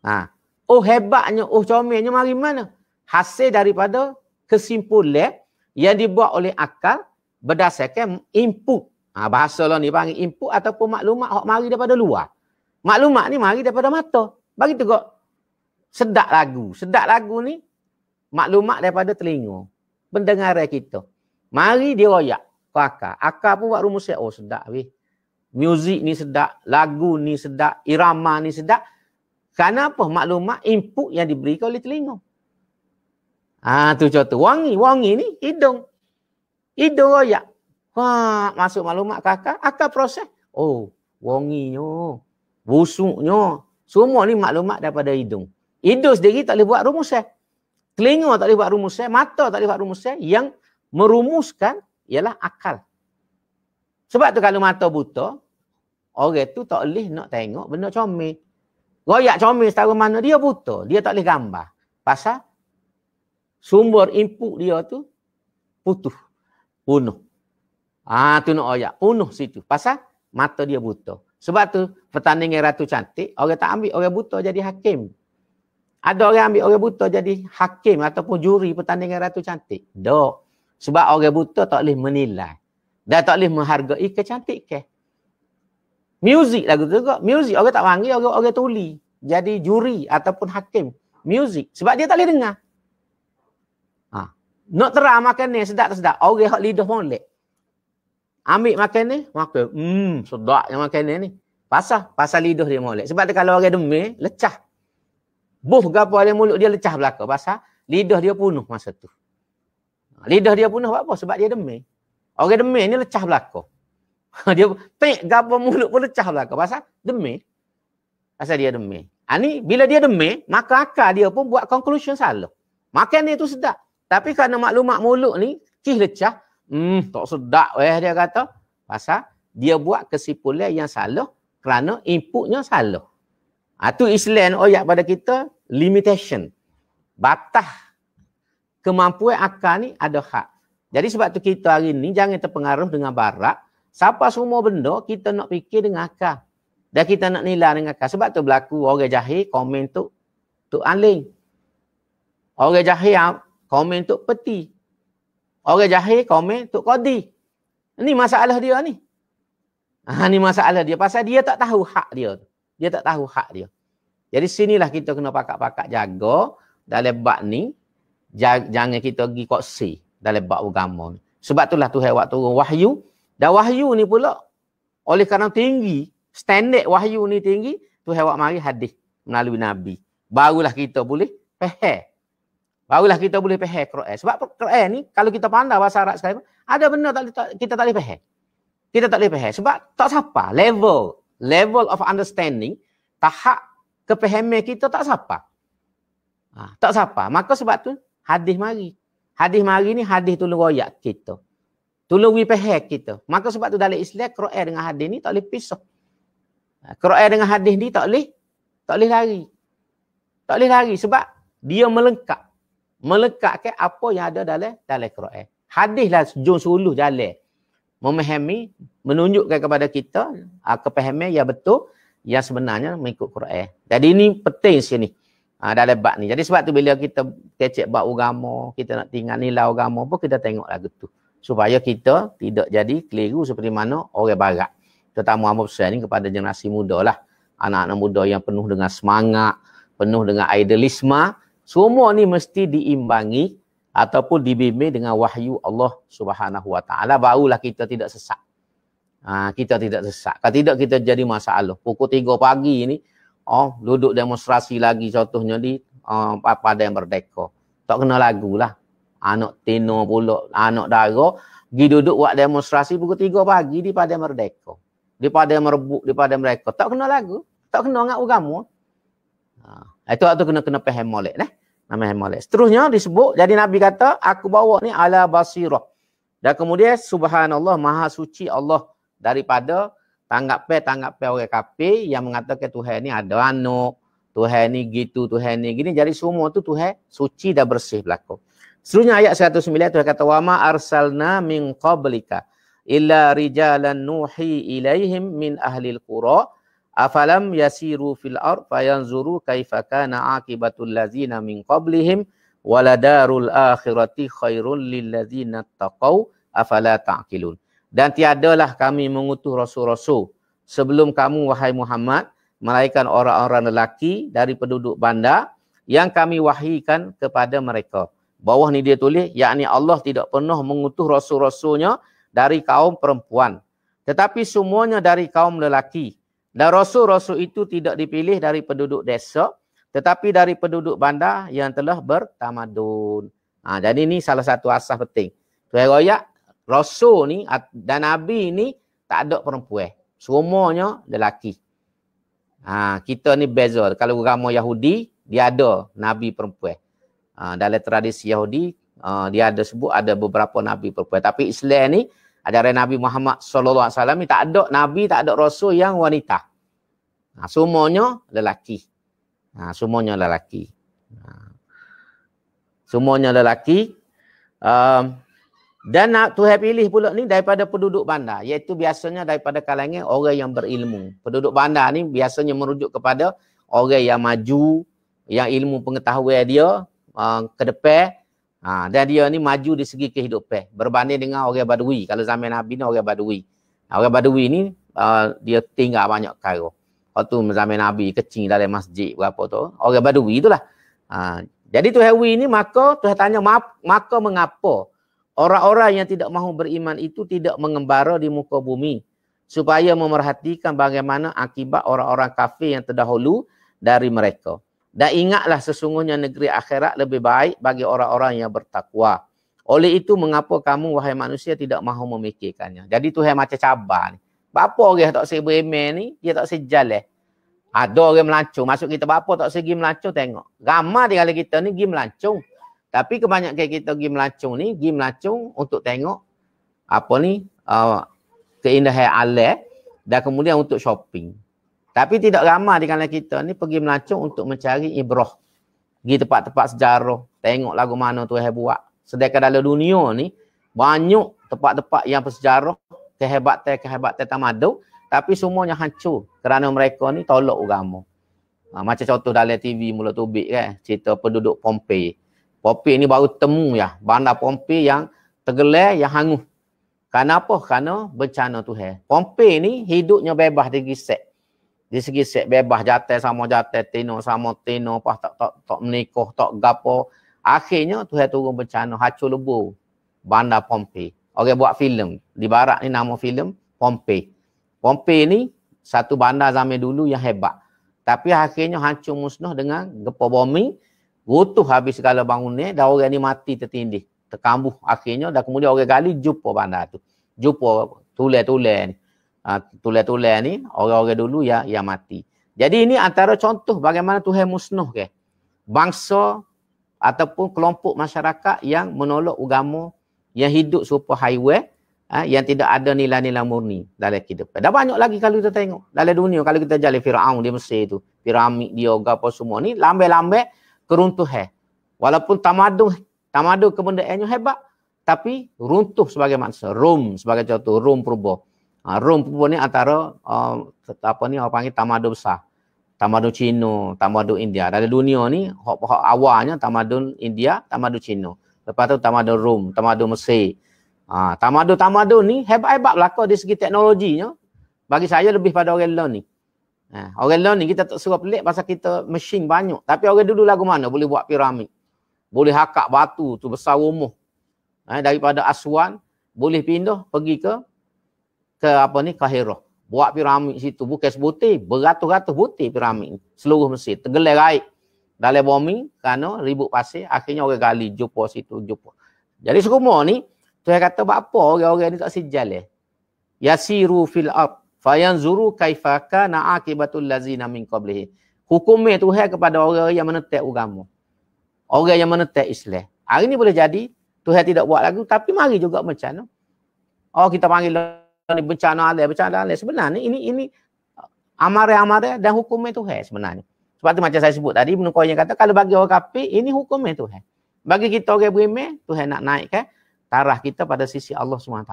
Ha. Oh hebatnya, oh comelnya mari mana? Hasil daripada kesimpulan yang dibuat oleh akal berdasarkan input. Ha, bahasa lah ni panggil input ataupun maklumat yang mari daripada luar maklumat ni mari daripada mata. Bagi tu kok sedak lagu. Sedak lagu ni maklumat daripada telinga. Pendengaran kita. Mari dia royak. Kau akar. Akar pun buat rumus Oh sedak weh. Muzik ni sedak. Lagu ni sedak. Irama ni sedak. Kerana apa? Maklumat input yang diberi kau oleh telinga. Ah ha, tu contoh. Wangi. Wangi ni hidung. Hidung royak. Ha, masuk maklumat kakak, akar. Akar proses. Oh, wanginya. Oh busuknya. Semua ni maklumat daripada hidung. Hidung sendiri tak boleh buat saya. Telinga tak boleh buat saya, Mata tak boleh buat saya. Yang merumuskan ialah akal. Sebab tu kalau mata buta, orang tu tak boleh nak tengok benda comel. Goyak comel setara mana dia buta. Dia tak boleh gambar. Pasal sumber input dia tu putuh, Punuh. Ah tu nak oyak. Punuh situ. Pasal mata dia buta. Sebab tu pertandingan ratu cantik, orang tak ambil orang buta jadi hakim. Ada orang ambil orang buta jadi hakim ataupun juri pertandingan ratu cantik. Dok. Sebab orang buta tak boleh menilai. Dan tak boleh menghargai kecantik ke. Music lagu tu juga. Music orang tak panggil orang, orang tuli. Jadi juri ataupun hakim. Music. Sebab dia tak boleh dengar. Ha. Nak terang makan ni sedap tak sedap. Orang hak lidah molek ambil makan ni, makan. Hmm, sedap yang makan ni. ni Pasal, pasal lidah dia molek. Sebab dia kalau orang demi, lecah. Buh gapo dia mulut dia lecah belaka. Pasal lidah dia punuh masa tu. Ha, lidah dia punuh apa? Sebab dia demi. Orang demi ni lecah belaka. Ha, dia tek gapo mulut pun lecah belaka. Pasal demi. Pasal dia demi. Ani ha, bila dia demi, maka akal dia pun buat conclusion salah. Makan ni tu sedap. Tapi kerana maklumat mulut ni, kih lecah, Hmm, tak sedap eh dia kata. Pasal dia buat kesimpulan yang salah kerana inputnya salah. Itu ha, Islam oyak pada kita limitation. Batas kemampuan akal ni ada hak. Jadi sebab tu kita hari ni jangan terpengaruh dengan barat. Siapa semua benda kita nak fikir dengan akal. Dan kita nak nilai dengan akal. Sebab tu berlaku orang jahil komen tu tu aling. Orang jahil ah, komen tu peti. Orang jahil komen Tok kodi. Ini masalah dia ni. Ha, ni masalah dia. Pasal dia tak tahu hak dia. Dia tak tahu hak dia. Jadi sinilah kita kena pakat-pakat jaga dalam bab ni. jangan kita pergi koksi dalam bab agama ni. Sebab itulah Tuhan waktu turun wahyu. Dan wahyu ni pula oleh kerana tinggi. Standard wahyu ni tinggi. Tuhan waktu mari hadis melalui Nabi. Barulah kita boleh peheh. Barulah kita boleh faham Quran. Sebab Quran ni kalau kita pandai bahasa Arab sekali ada benda tak kita tak boleh faham. Kita tak boleh faham sebab tak siapa level level of understanding tahap kepahaman kita tak siapa. Ha, tak siapa. Maka sebab tu hadis mari. Hadis mari ni hadis tolong royak kita. Tolong we faham kita. Maka sebab tu dalam Islam Quran dengan hadis ni tak boleh pisah. Ha, Quran dengan hadis ni tak boleh tak boleh lari. Tak boleh lari sebab dia melengkap melekatkan apa yang ada dalam dalam Quran. Hadislah jun suluh jalan. Memahami, menunjukkan kepada kita uh, kepahaman yang betul yang sebenarnya mengikut Quran. Jadi ini penting sini. Uh, dalam bab ni. Jadi sebab tu bila kita kecek bab agama, kita nak tinggal nilai agama pun kita tengok lagu tu. Supaya kita tidak jadi keliru seperti mana orang barat. tetamu Amr Pusat ni kepada generasi muda lah. Anak-anak muda yang penuh dengan semangat, penuh dengan idealisme, semua ni mesti diimbangi ataupun dibimbing dengan wahyu Allah Subhanahu Wa Taala barulah kita tidak sesak Ha, kita tidak sesak Kalau tidak kita jadi masalah. Pukul 3 pagi ini oh duduk demonstrasi lagi contohnya di uh, oh, pada yang merdeka. Tak kena lagulah. Anak tenor pula, anak dara pergi duduk buat demonstrasi pukul 3 pagi di pada merdeka. Di pada merebuk di pada mereka. Tak kena lagu. Tak kena dengan agama. Ha, itu waktu kena kena paham molek eh nama Himalaya. Seterusnya disebut jadi Nabi kata aku bawa ni ala basirah. Dan kemudian subhanallah maha suci Allah daripada tanggap pe tanggap pe orang kafir yang mengatakan Tuhan ni ada anu, Tuhan ni gitu, Tuhan ni gini jadi semua tu Tuhan suci dan bersih berlaku. Seterusnya ayat 109 Tuhan kata wama arsalna min qablika illa rijalan nuhi ilaihim min ahli al-qura' afalam yasiru fil ard yanzuru kaifa kana akibatul ladzina min qablihim waladarul akhirati khairul lil ladzina taqau afala ta'qilun dan tiadalah kami mengutus rasul-rasul sebelum kamu wahai Muhammad melainkan orang-orang lelaki dari penduduk bandar yang kami wahyikan kepada mereka bawah ni dia tulis yakni Allah tidak pernah mengutus rasul-rasulnya dari kaum perempuan tetapi semuanya dari kaum lelaki dan rasul-rasul itu tidak dipilih dari penduduk desa tetapi dari penduduk bandar yang telah bertamadun. Ha, jadi ini salah satu asas penting. Tuhan royak, rasul ni dan nabi ni tak ada perempuan. Semuanya lelaki. Ha, kita ni beza. Kalau agama Yahudi, dia ada nabi perempuan. Ha, dalam tradisi Yahudi, ha, dia ada sebut ada beberapa nabi perempuan. Tapi Islam ni, ajaran Nabi Muhammad SAW ni tak ada nabi, tak ada rasul yang wanita. Ha, semuanya lelaki. Ha, semuanya lelaki. Ha, semuanya lelaki. Um, dan nak tu pilih pula ni daripada penduduk bandar. Iaitu biasanya daripada kalangan orang yang berilmu. Penduduk bandar ni biasanya merujuk kepada orang yang maju, yang ilmu pengetahuan dia uh, ke depan. Ha, dan dia ni maju di segi kehidupan. Berbanding dengan orang badui. Kalau zaman Nabi ni orang badui. Orang badui ni uh, dia tinggal banyak karuh. Lepas tu zaman Nabi kecil dalam masjid berapa tu. Orang Badui itulah. Ha. Jadi Tuhan Wi ini maka Tuhan tanya maka mengapa orang-orang yang tidak mahu beriman itu tidak mengembara di muka bumi supaya memerhatikan bagaimana akibat orang-orang kafir yang terdahulu dari mereka. Dan ingatlah sesungguhnya negeri akhirat lebih baik bagi orang-orang yang bertakwa. Oleh itu mengapa kamu wahai manusia tidak mahu memikirkannya. Jadi Tuhan macam cabar ni apa orang yang tak sering beremen ni, dia tak sering jalan. Eh? Ada orang melancung. Masuk kita apa tak sering melancung, tengok. Ramai di kalau kita ni pergi melancung. Tapi kebanyakan kita pergi melancung ni, pergi melancung untuk tengok apa ni, uh, keindahan alat eh? dan kemudian untuk shopping. Tapi tidak ramai di kalau kita ni pergi melancung untuk mencari ibrah. Pergi tempat-tempat sejarah, tengok lagu mana tu yang buat. Sedangkan dalam dunia ni, banyak tempat-tempat yang bersejarah kehebatan kehebatan tamadun tapi semuanya hancur kerana mereka ni tolak agama. Ha, macam contoh dalam TV mula tubik kan cerita penduduk Pompei. Pompei ni baru temu ya bandar Pompei yang tergelar yang hangus. Kenapa? Kerana bencana tu Tuhan. Pompei ni hidupnya bebas di gisek. Di segi set bebas jatuh sama jatuh tino sama tino pas tak tak tak menikah tak gapo. Akhirnya tu Tuhan turun bencana hancur lebur bandar Pompei orang buat filem. Di barat ni nama filem Pompei. Pompei ni satu bandar zaman dulu yang hebat. Tapi akhirnya hancur musnah dengan gempa bumi, runtuh habis segala bangunan dan orang ni mati tertindih, terkambuh akhirnya dan kemudian orang gali jumpa bandar tu. Jumpa tulen-tulen ni. Ha, tulen-tulen ni orang-orang dulu yang yang mati. Jadi ini antara contoh bagaimana Tuhan musnah ke. Bangsa ataupun kelompok masyarakat yang menolak agama yang hidup serupa haiwan ha, yang tidak ada nilai-nilai murni dalam kehidupan. Dah banyak lagi kalau kita tengok dalam dunia kalau kita jalan Firaun di Mesir itu, piramid dia apa semua ni lambai-lambai keruntuhan. Walaupun tamadun tamadun kebendaannya hebat tapi runtuh sebagai manusia. Rom sebagai contoh Rom purba. Ha, Rom purba ni antara uh, apa ni orang panggil tamadun besar. Tamadun Cina, tamadun India. Dalam dunia ni hak-hak awalnya tamadun India, tamadun Cina. Lepas tu tamadun Rom, tamadun Mesir. Ha, tamadun-tamadun ni hebat-hebat berlaku di segi teknologinya. Bagi saya lebih pada orang lain ni. Ha, orang lain ni kita tak suruh pelik pasal kita mesin banyak. Tapi orang dulu lagu mana boleh buat piramid. Boleh hakak batu tu besar rumah. Ha, daripada Aswan boleh pindah pergi ke ke apa ni Kahirah. Buat piramid situ bukan sebutih, beratus-ratus butir piramid seluruh Mesir, tergelar raib dalam bumi kerana ribut pasir akhirnya orang gali jumpa situ jumpa jadi semua ni Tuhan kata buat apa orang-orang ni tak sijal eh yasiru fil ard fayanzuru kaifa kana akibatul lazina min qablihi hukum Tuhan kepada orang yang menetek ugamu orang yang menetek Islam hari ni boleh jadi Tuhan tidak buat lagu tapi mari juga macam tu oh kita panggil ni bencana ada bencana ada sebenarnya ini ini amar-amar dan hukum Tuhan sebenarnya sebab tu macam saya sebut tadi, menukar yang kata kalau bagi orang kafir, ini hukumnya Tuhan. Bagi kita orang beriman, Tuhan nak naikkan tarah kita pada sisi Allah SWT.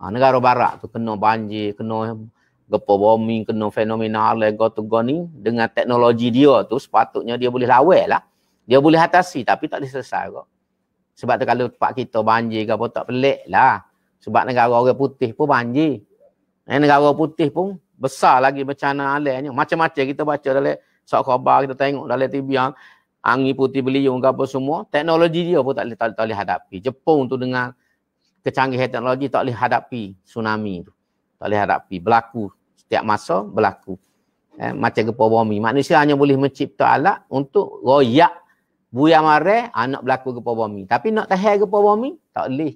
Ha, negara barat tu kena banjir, kena gempa bombing, kena fenomena kau gotu goni dengan teknologi dia tu sepatutnya dia boleh lawan lah. Dia boleh atasi tapi tak diselesai kok. Sebab tu kalau tempat kita banjir ke apa tak pelik lah. Sebab negara orang putih pun banjir. Eh, negara putih pun besar lagi bencana alainya. Macam-macam kita baca dalam Sok khabar kita tengok dalam TV yang angin putih beliung ke apa semua. Teknologi dia pun tak boleh, tak, tak boleh hadapi. Jepun tu dengan kecanggih teknologi tak boleh hadapi tsunami tu. Tak boleh hadapi. Berlaku. Setiap masa berlaku. Eh, macam gempa bumi. Manusia hanya boleh mencipta alat untuk royak buya mare anak berlaku gempa bumi. Tapi nak tahan gempa bumi, tak boleh.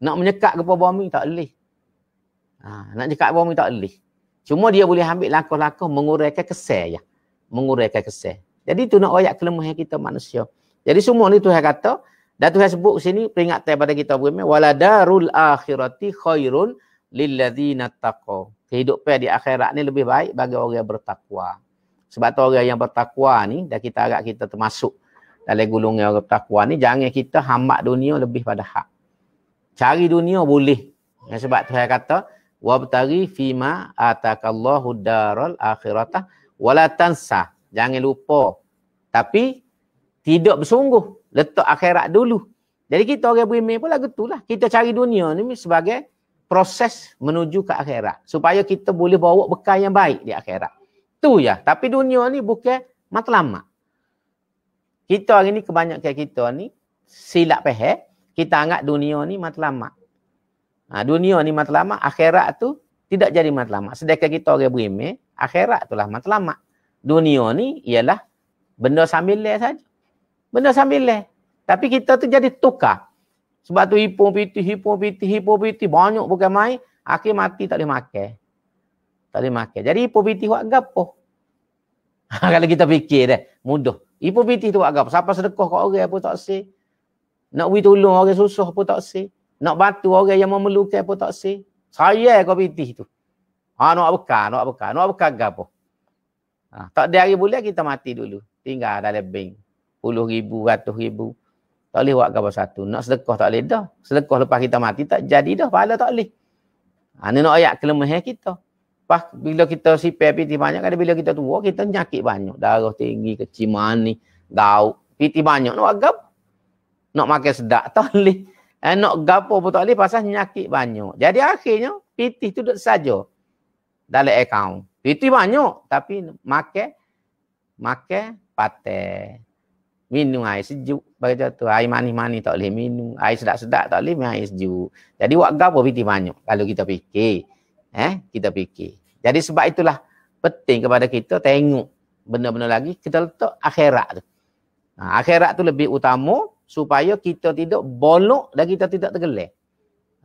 Nak menyekat gempa bumi, tak boleh. Ha, nak jekat bumi, tak boleh. Cuma dia boleh ambil langkah-langkah menguraikan kesal. Ya menguraikan kesih. Jadi itu nak ayat kelemahan kita manusia. Jadi semua ni Tuhan kata, dan Tuhan sebut sini peringatan pada kita bumi, waladarul akhirati khairun lilladzina taqo. Kehidupan di akhirat ni lebih baik bagi orang yang bertakwa. Sebab tu orang yang bertakwa ni, dan kita agak kita termasuk dalam gulungan orang bertakwa ni, jangan kita hamak dunia lebih pada hak. Cari dunia boleh. Sebab saya kata, wabtari fima atakallahu darul akhiratah wala tansa jangan lupa tapi tidak bersungguh letak akhirat dulu jadi kita orang beriman pun lagu itulah kita cari dunia ni sebagai proses menuju ke akhirat supaya kita boleh bawa bekal yang baik di akhirat tu ya tapi dunia ni bukan matlamat kita hari ni kebanyakan kita ni silap pehe. kita anggap dunia ni matlamat ha, dunia ni matlamat akhirat tu tidak jadi matlamat. Sedekah kita orang beriman, akhirat itulah matlamat. Dunia ni ialah benda sambil leh saja. Benda sambil leh. Tapi kita tu jadi tukar. Sebab tu hipo piti, hipo piti, hipo piti. Banyak bukan main. Akhir mati tak boleh makan. Tak boleh makan. Jadi hipo piti buat gapo. Kalau kita fikir deh, Mudah. Hipo piti tu buat gapo. Siapa sedekah kat orang pun tak si. Nak beri tolong orang susah pun tak si. Nak bantu orang yang memerlukan pun tak si. Saya kau pintih tu. Ha nak beka, nak beka, nak beka gapo. Ha, tak ada hari boleh kita mati dulu. Tinggal ada bank. Puluh ribu, ratus ribu. Tak boleh buat gapo satu. Nak sedekah tak boleh dah. Sedekah lepas kita mati tak jadi dah. Pahala tak boleh. Ha, ni nak ayat kelemahan kita. Pas bila kita sipir piti banyak, kadang bila kita tua, kita nyakit banyak. Darah tinggi, kecil manis, gaut. Piti banyak nak agap. Nak makan sedap tak boleh. Eh, nak gapo pun tak boleh pasal nyakit banyak. Jadi akhirnya piti tu duduk saja dalam akaun. Piti banyak tapi make make pate minum air sejuk bagi tu air manis-manis tak boleh minum, air sedap-sedap tak boleh minum air sejuk. Jadi wak gapo piti banyak kalau kita fikir. Eh, kita fikir. Jadi sebab itulah penting kepada kita tengok benda-benda lagi kita letak akhirat tu. Ha, akhirat tu lebih utama supaya kita tidak bolok dan kita tidak tergelar.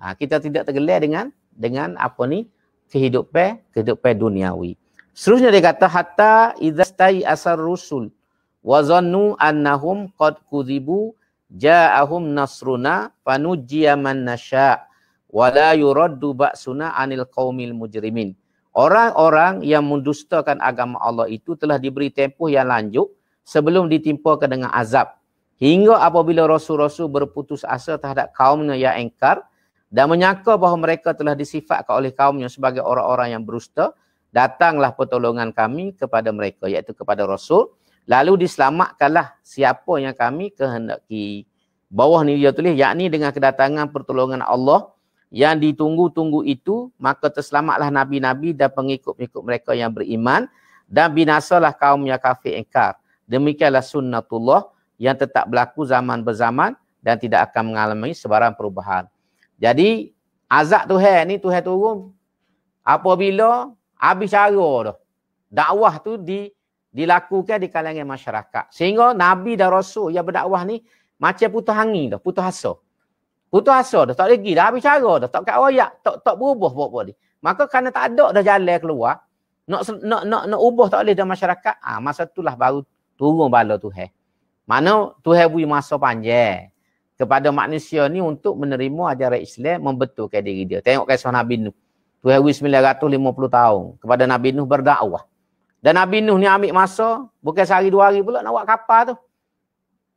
Ha, kita tidak tergelar dengan dengan apa ni kehidupan kehidupan duniawi. Seterusnya dia kata hatta idza stai asar rusul wa zannu annahum qad kudhibu ja'ahum nasruna fanujjiya man nasya wa la yuraddu ba'suna anil qaumil mujrimin. Orang-orang yang mendustakan agama Allah itu telah diberi tempoh yang lanjut sebelum ditimpa dengan azab Hingga apabila rasul-rasul berputus asa terhadap kaumnya yang engkar dan menyangka bahawa mereka telah disifatkan oleh kaumnya sebagai orang-orang yang berusta, datanglah pertolongan kami kepada mereka, iaitu kepada Rasul. Lalu diselamatkanlah siapa yang kami kehendaki. Bawah ni dia tulis, yakni dengan kedatangan pertolongan Allah yang ditunggu-tunggu itu, maka terselamatlah Nabi-Nabi dan pengikut-pengikut mereka yang beriman dan binasalah kaum yang kafir engkar. Demikianlah sunnatullah yang tetap berlaku zaman berzaman dan tidak akan mengalami sebarang perubahan. Jadi azab Tuhan ni Tuhan turun apabila habis cara dah. Dakwah tu di dilakukan di kalangan masyarakat. Sehingga Nabi dan Rasul yang berdakwah ni macam putus hangi, dah, putus asa. Putus asa dah, tak lagi dah habis cara dah, tak kat royak, tak tak berubah apa-apa ni. Maka kerana tak ada dah jalan keluar, nak nak nak nak ubah tak boleh dalam masyarakat, ah ha, masa itulah baru turun bala Tuhan. Mana Tuhan beri masa panjang kepada manusia ni untuk menerima ajaran Islam, membetulkan diri dia. Tengok kisah Nabi Nuh. Tuhan beri 950 tahun kepada Nabi Nuh berdakwah. Dan Nabi Nuh ni ambil masa, bukan sehari dua hari pula nak buat kapal tu.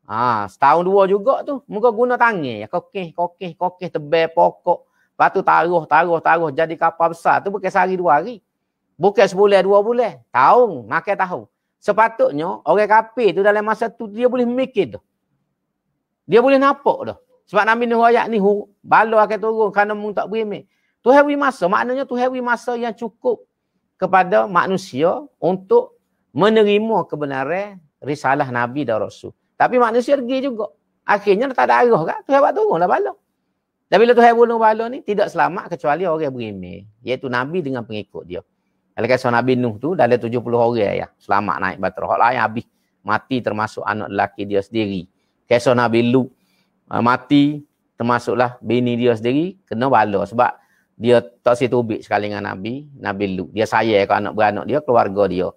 Ha, setahun dua juga tu. Muka guna tangan. Ya, kokeh, kokeh, kokeh, tebal pokok. Lepas tu taruh, taruh, taruh. Jadi kapal besar tu bukan sehari dua hari. Bukan sebulan, dua bulan. Tahun, makan tahun. Sepatutnya orang kafir tu dalam masa tu dia boleh mikir tu. Dia boleh nampak tu. Sebab Nabi Nuh ayat ni bala akan turun kerana mung tak beriman. Tu hari masa maknanya tu hari masa yang cukup kepada manusia untuk menerima kebenaran risalah Nabi dan Rasul. Tapi manusia pergi juga. Akhirnya tak ada arah kan. Tu hebat turun lah bala. Dan bila tu hebat turun ni tidak selamat kecuali orang beriman. Iaitu Nabi dengan pengikut dia. Dalam kisah Nabi Nuh tu, tujuh puluh orang ya. Selamat naik batu. Hak lain habis. Mati termasuk anak lelaki dia sendiri. Kisah Nabi Luh ah, uh, mati termasuklah bini dia sendiri kena bala sebab dia tak setubik sekali dengan Nabi Nabi Luh. Dia sayang ke anak-beranak dia, keluarga dia.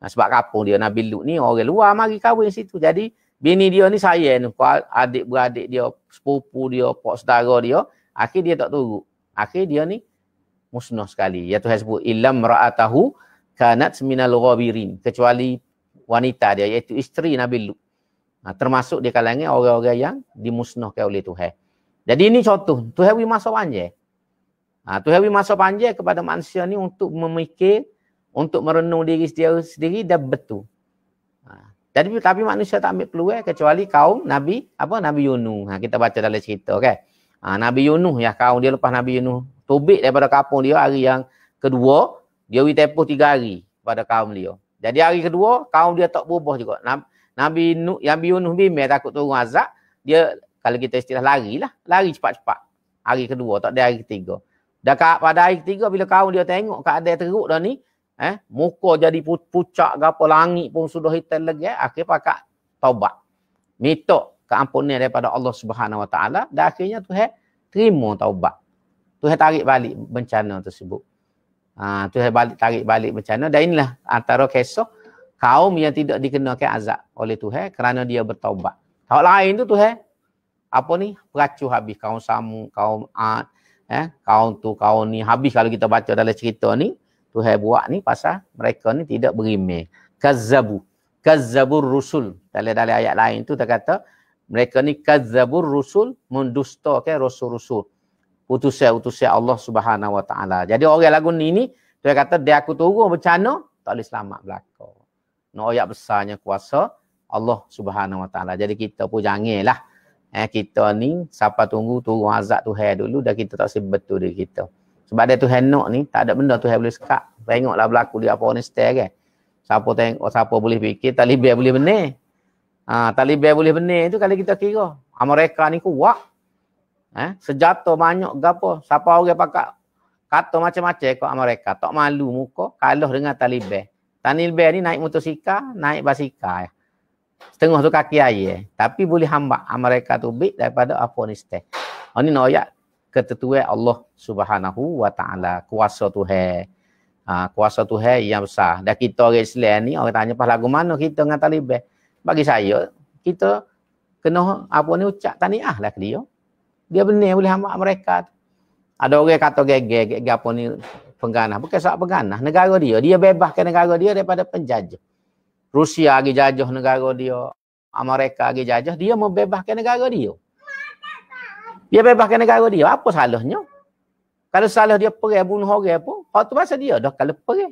Nah, sebab kapung dia Nabi Luh ni orang luar mari kahwin situ. Jadi bini dia ni sayang ni. Adik-beradik dia, sepupu dia, pak sedara dia. Akhir dia tak turut. Akhir dia ni musnah sekali. Ya Tuhan sebut ilam ra'atahu kanat minal ghabirin kecuali wanita dia iaitu isteri Nabi Lut. Ha, termasuk di kalangan orang-orang yang dimusnahkan oleh Tuhan. Jadi ini contoh Tuhan bagi masa panjang. Ha, Tuhan bagi masa panjang kepada manusia ni untuk memikir, untuk merenung diri sendiri, sendiri dan betul. Ha, jadi tapi manusia tak ambil peluang kecuali kaum Nabi apa Nabi Yunus. Ha, kita baca dalam cerita kan. Okay? Ha, Nabi Yunus ya kaum dia lepas Nabi Yunus tobit daripada kampung dia hari yang kedua, dia pergi tempoh tiga hari pada kaum dia. Jadi hari kedua, kaum dia tak berubah juga. Nabi Nuh, Nabi Yunus bimbing takut turun azab, dia kalau kita istilah lari lah, lari cepat-cepat. Hari kedua, tak ada hari ketiga. Dan pada hari ketiga, bila kaum dia tengok keadaan teruk dah ni, eh, muka jadi pucak gapa langit pun sudah hitam lagi, eh, akhir pakak taubat. Mitok keampunan daripada Allah Subhanahu Wa Taala dan akhirnya tu Tuhan terima taubat. Tuhan tarik balik bencana tersebut. Ha, Tuhan balik, tarik balik bencana dan inilah antara kisah kaum yang tidak dikenakan azab oleh Tuhan kerana dia bertaubat. Kalau lain tu Tuhan apa ni? Peracu habis kaum Samu, kaum Ad, eh, kaum tu, kaum ni habis kalau kita baca dalam cerita ni Tuhan buat ni pasal mereka ni tidak beriman. Kazzabu. Kazzabur rusul. dari dari ayat lain tu dia kata mereka ni kazzabur rusul mendustakan okay, rasul-rasul utusan-utusan Allah Subhanahu Wa Taala. Jadi orang lagu ni ni dia kata dia aku turun bencana tak boleh selamat belaka. No ayat besarnya kuasa Allah Subhanahu Wa Taala. Jadi kita pun janganlah eh kita ni siapa tunggu turun azab Tuhan dulu dah kita tak sebetul diri kita. Sebab dia Tuhan nak ni tak ada benda Tuhan boleh sekat. Tengoklah berlaku di apa ni stay kan. Siapa tengok siapa boleh fikir tak boleh benar. Ah ha, tak boleh benar tu kalau kita kira. Amerika ah, ni kuat Eh, ha? sejata banyak gapo, siapa orang pakai kata macam-macam kat mereka, tak malu muka kalah dengan Taliban. Taliban ni naik motosikal, naik basikal. Eh. Setengah tu kaki air. Eh. Tapi boleh hambat mereka tu big daripada apa Afghanistan. Oh, ni noyak ketetua Allah Subhanahu wa taala kuasa Tuhan. Ha, kuasa Tuhan yang besar. Dan kita orang Islam ni orang tanya pasal lagu mana kita dengan Taliban. Bagi saya kita kena apa ni ucap taniah lah ke dia dia benih boleh amat mereka Ada orang kata gege gege apa ni pengganah. Bukan sebab pengganah negara dia. Dia bebaskan negara dia daripada penjajah. Rusia lagi jajah negara dia. Amerika lagi jajah. Dia membebaskan negara dia. Dia bebaskan negara dia. Apa salahnya? Kalau salah dia pergi bunuh orang pun. Hak tu masa dia dah kalau pergi.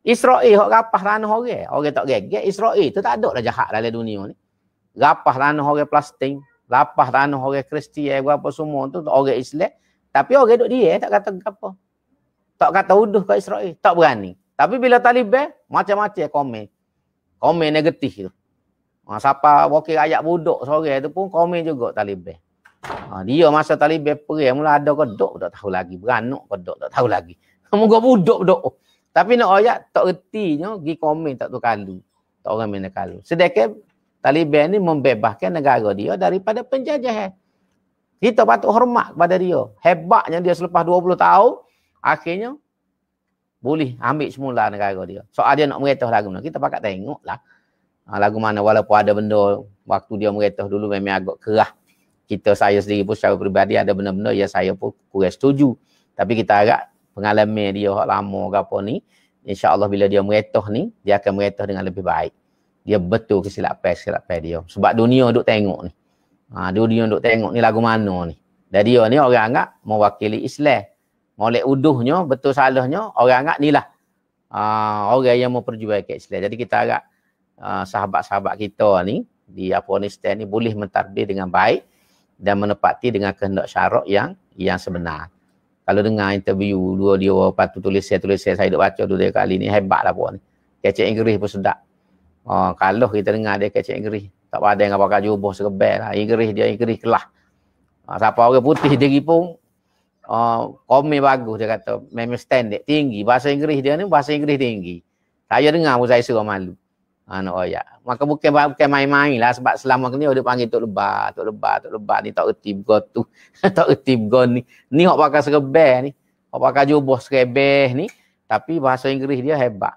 Israel hak rapah ranah orang. Orang tak gege. Israel tu tak ada lah jahat dalam dunia ni. Rapah ranah orang plastik lapah tanah orang Kristian gua eh, apa semua tu orang Islam tapi orang duk dia eh, tak kata apa tak kata uduh kat Israel eh, tak berani tapi bila Taliban macam-macam komen komen negatif tu ha, siapa wakil ayat budak sore tu pun komen juga Taliban ha, dia masa Taliban perang mula ada ke duk tak tahu lagi beranak ke duk tak tahu lagi semoga budak duk tapi nak ayat tak ertinya pergi komen tak tu kalu tak orang mana kalu sedekah Taliban ni membebaskan negara dia daripada penjajah. Eh. Kita patut hormat kepada dia. Hebatnya dia selepas 20 tahun, akhirnya boleh ambil semula negara dia. Soal dia nak meretuh lagu mana, kita pakat tengok lah. Ah, lagu mana walaupun ada benda waktu dia meretuh dulu memang agak kerah. Kita saya sendiri pun secara peribadi ada benda-benda yang saya pun kurang setuju. Tapi kita agak pengalaman dia yang lama ke apa ni, insyaAllah bila dia meretuh ni, dia akan meretuh dengan lebih baik dia betul kesilapan kesilapan dia sebab dunia duk tengok ni ha dunia duk tengok ni lagu mana ni dan dia ni orang anggap mewakili Islam molek uduhnya betul salahnya orang anggap ni lah uh, orang yang memperjuangkan Islam jadi kita agak uh, sahabat-sahabat kita ni di Afghanistan ni boleh mentadbir dengan baik dan menepati dengan kehendak syarak yang yang sebenar. Kalau dengar interview dua dia patut tulis saya tulis saya saya dok baca dua kali ni hebatlah pun ni. Kecek Inggris pun sedap. Oh, ha, kalau kita dengar dia kecek Inggeris. Tak ada yang pakai jubah serbel lah. Inggeris dia Inggeris kelah. Oh, siapa orang putih diri pun oh, komen bagus dia kata. Memang standard tinggi. Bahasa Inggeris dia ni bahasa Inggeris tinggi. Saya dengar pun saya suruh malu. Anak oh, ya. Maka bukan main-main lah sebab selama ni dia panggil Tok Lebah, Tok Lebah, Tok Lebah ni tak erti bergo tu. tak erti bergo ni. Ni hok pakai serbel ni. Hok pakai jubah serbel ni. Tapi bahasa Inggeris dia hebat.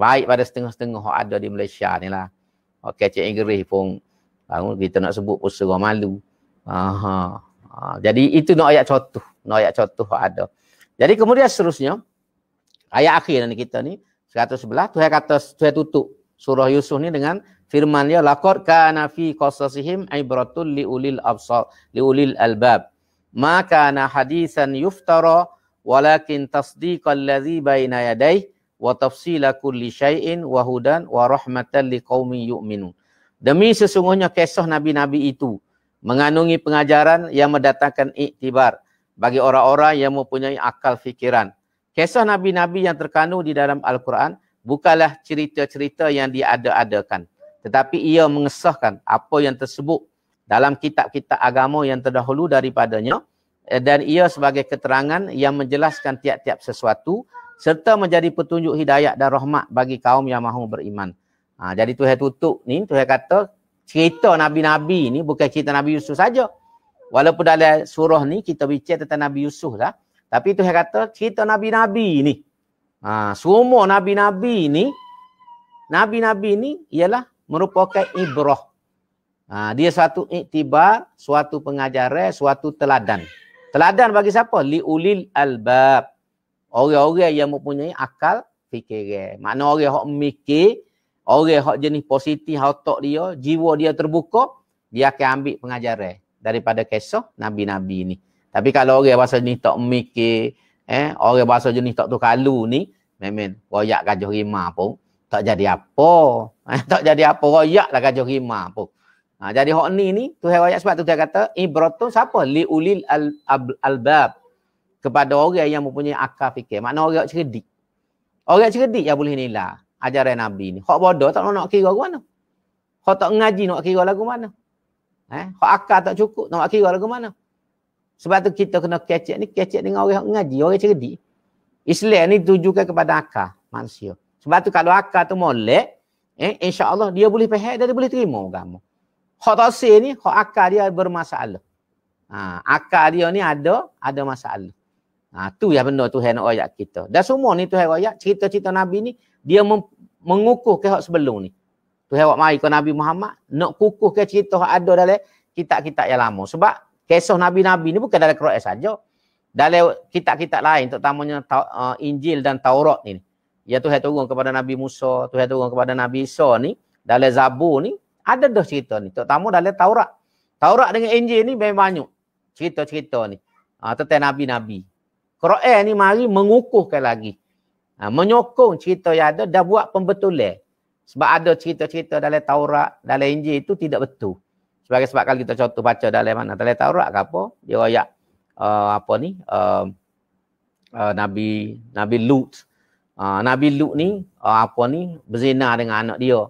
Baik pada setengah-setengah yang ada di Malaysia ni lah. Okey, Cik Inggeris pun baru kita nak sebut pun serah malu. Aha. Ha, jadi itu nak ayat contoh. Nak ayat contoh yang ada. Jadi kemudian seterusnya, ayat akhir ni kita ni, 111, Tuhan kata, Tuhan tutup surah Yusuf ni dengan firman dia, Lakot kana fi qasasihim ibratul liulil absal, liulil albab. Maka kana hadisan yuftara, walakin tasdiqal ladhi baina yadaih, wa tafsila kulli syai'in wa hudan wa rahmatan liqaumi yu'minun. Demi sesungguhnya kisah nabi-nabi itu mengandungi pengajaran yang mendatangkan iktibar bagi orang-orang yang mempunyai akal fikiran. Kisah nabi-nabi yang terkandung di dalam Al-Quran bukanlah cerita-cerita yang diada-adakan tetapi ia mengesahkan apa yang tersebut dalam kitab-kitab agama yang terdahulu daripadanya eh, dan ia sebagai keterangan yang menjelaskan tiap-tiap sesuatu serta menjadi petunjuk hidayah dan rahmat bagi kaum yang mahu beriman. Ha, jadi tu saya tutup ni, tu saya kata cerita Nabi-Nabi ni bukan cerita Nabi Yusuf saja. Walaupun dalam surah ni kita bicara tentang Nabi Yusuf lah. Tapi tu saya kata cerita Nabi-Nabi ni. Ha, semua Nabi-Nabi ni, Nabi-Nabi ni ialah merupakan ibrah. Ha, dia satu iktibar, suatu pengajaran, suatu teladan. Teladan bagi siapa? Li ulil albab orang-orang yang mempunyai akal fikiran. Mana orang hok mikir, orang hok jenis positif hotok dia, jiwa dia terbuka, dia akan ambil pengajaran daripada kisah nabi-nabi ni. Tapi kalau orang bahasa jenis tak mikir, eh, orang bahasa jenis tak tukalu ni, memang royak gajah rimah pun tak jadi apa. Eh, tak jadi apa royak lah gajah rimah pun. Ha, jadi hok ni ni tu royak sebab tu dia kata ibratun siapa liulil al, al, albab kepada orang yang mempunyai akal fikir. Makna orang cerdik. Orang cerdik yang boleh nilai ajaran Nabi ni. Kau bodoh tak nak kira ke mana. Kau tak ngaji nak kira lagu mana. Eh, hak akal tak cukup nak kira lagu mana. Sebab tu kita kena kecek ni, kecek dengan orang yang ngaji, orang cerdik. Islam ni tujukan kepada akal manusia. Sebab tu kalau akal tu molek, eh, Allah dia boleh faham dan dia boleh terima agama. Kau tak ni, kau akal dia bermasalah. Ha, akal dia ni ada, ada masalah. Ha, tu yang benda Tuhan nak royak kita. Dan semua ni tu Tuhan royak. Cerita-cerita Nabi ni, dia mengukuh ke hak sebelum ni. Tu awak mari ke Nabi Muhammad, nak kukuh ke cerita yang ada dalam kitab-kitab yang lama. Sebab kisah Nabi-Nabi ni bukan dalam Quran saja. Dalam kitab-kitab lain, terutamanya ta- uh, Injil dan Taurat ni. Ya tu Tuhan turun kepada Nabi Musa, tu Tuhan turun kepada Nabi Isa ni. Dalam zabu ni, ada dah cerita ni. Terutama dalam Taurat. Taurat dengan Injil ni memang banyak cerita-cerita ni. Uh, tentang Nabi-Nabi. Quran ni mari mengukuhkan lagi. Ha, menyokong cerita yang ada dah buat pembetulan. Sebab ada cerita-cerita dalam Taurat, dalam Injil itu tidak betul. Sebagai sebab kalau kita contoh baca dalam mana dalam Taurat ke apa, dia royak uh, apa ni? Uh, uh, Nabi Nabi Lut. Uh, Nabi Lut ni uh, apa ni? Berzina dengan anak dia.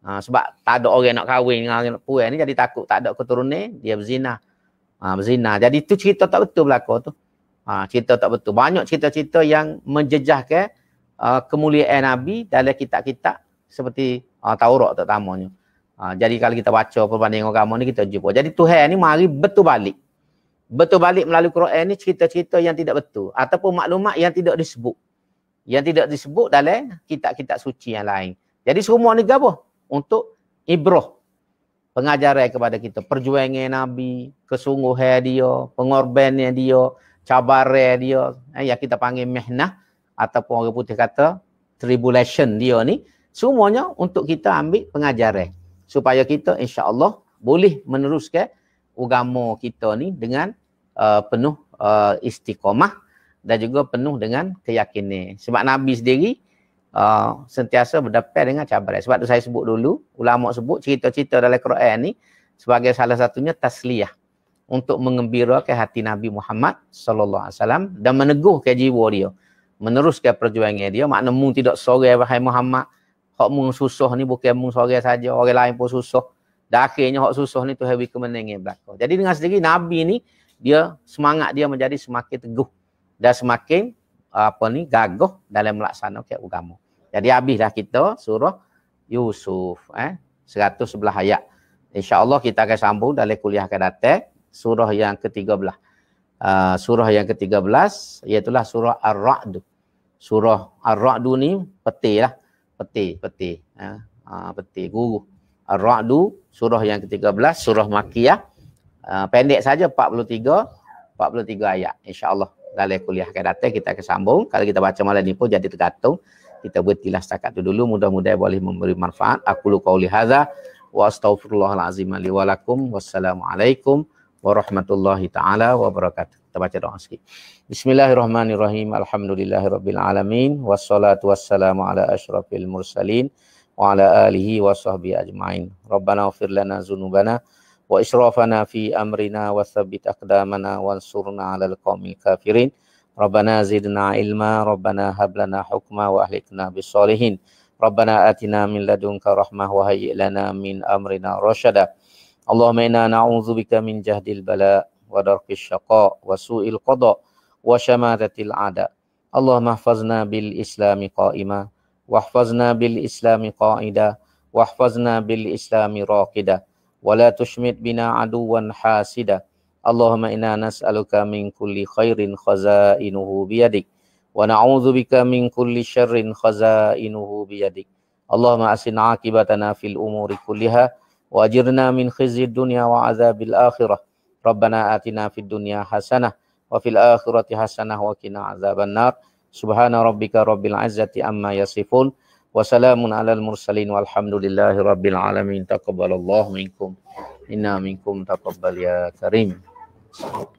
Uh, sebab tak ada orang nak kahwin dengan anak puan ni jadi takut tak ada keturunan, dia berzina. Ah Jadi tu cerita tak betul belaka tu. Ha, cerita tak betul. Banyak cerita-cerita yang menjejahkan uh, kemuliaan Nabi dalam kitab-kitab seperti uh, Taurat terutamanya. Ha, jadi kalau kita baca perbandingan agama ni kita jumpa. Jadi Tuhan ni mari betul balik. Betul balik melalui Quran ni cerita-cerita yang tidak betul ataupun maklumat yang tidak disebut. Yang tidak disebut dalam kitab-kitab suci yang lain. Jadi semua ni gapo? Untuk ibrah pengajaran kepada kita perjuangan Nabi, kesungguhan dia, pengorbanan dia, cabaran dia eh, yang kita panggil mehnah ataupun orang putih kata tribulation dia ni semuanya untuk kita ambil pengajaran supaya kita insyaallah boleh meneruskan agama kita ni dengan uh, penuh uh, eh, istiqamah dan juga penuh dengan keyakinan sebab nabi sendiri uh, sentiasa berdepan dengan cabaran sebab tu saya sebut dulu ulama sebut cerita-cerita dalam Quran ni sebagai salah satunya tasliyah untuk mengembirakan hati Nabi Muhammad sallallahu alaihi wasallam dan meneguhkan jiwa dia meneruskan perjuangan dia makna mung tidak sorang wahai Muhammad hak mung susah ni bukan mung sorang saja orang lain pun susah dan akhirnya hak susah ni Tuhan bagi kemenangan belaka jadi dengan sendiri nabi ni dia semangat dia menjadi semakin teguh dan semakin apa ni gagah dalam melaksanakan agama jadi habislah kita surah Yusuf eh 111 ayat insyaallah kita akan sambung dalam kuliah akan datang surah yang ke-13. Uh, surah yang ke-13 iaitulah surah Ar-Ra'd. Surah Ar-Ra'd ni peti lah. Peti, peti. Uh, peti, guru. Ar-Ra'd surah yang ke-13, surah Makiyah. Uh, ha, pendek saja 43 43 ayat insyaallah dalam kuliah akan datang kita akan sambung kalau kita baca malam ni pun jadi tergantung kita buat berhentilah setakat tu dulu mudah-mudahan boleh memberi manfaat aku lu qauli hadza wa astaghfirullahal azim li warahmatullahi taala wabarakatuh. Kita baca doa sikit. Bismillahirrahmanirrahim. Alhamdulillahirabbil alamin wassalatu wassalamu ala asyrafil mursalin wa ala alihi washabbi ajmain. Rabbana ighfir lana dzunubana wa israfana fi amrina wa tsabbit aqdamana wansurna 'alal qaumil kafirin. Rabbana zidna ilma, Rabbana hab lana hukma wa ahlikna bisolihin. Rabbana atina min ladunka rahmah wa hayyi lana min amrina rasyada. Allahumma inna na'udzubika min jahdil bala wa darqi syaqa wa su'il qada wa syamadatil ada. Allahumma hafazna bil islami qa'ima wa hafazna bil islami qa'ida wa hafazna bil islami raqida wa la tushmit bina aduwan hasida. Allahumma inna nas'aluka min kulli khairin khazainuhu biyadik wa na'udzubika min kulli syarrin khazainuhu biyadik. Allahumma asin 'aqibatana fil umuri kulliha وأجرنا من خزي الدنيا وعذاب الآخرة ربنا آتنا في الدنيا حسنة وفي الآخرة حسنة وقنا عذاب النار سبحان ربك رب العزة عما يصفون وسلام على المرسلين والحمد لله رب العالمين تقبل الله منكم إنا منكم تقبل يا كريم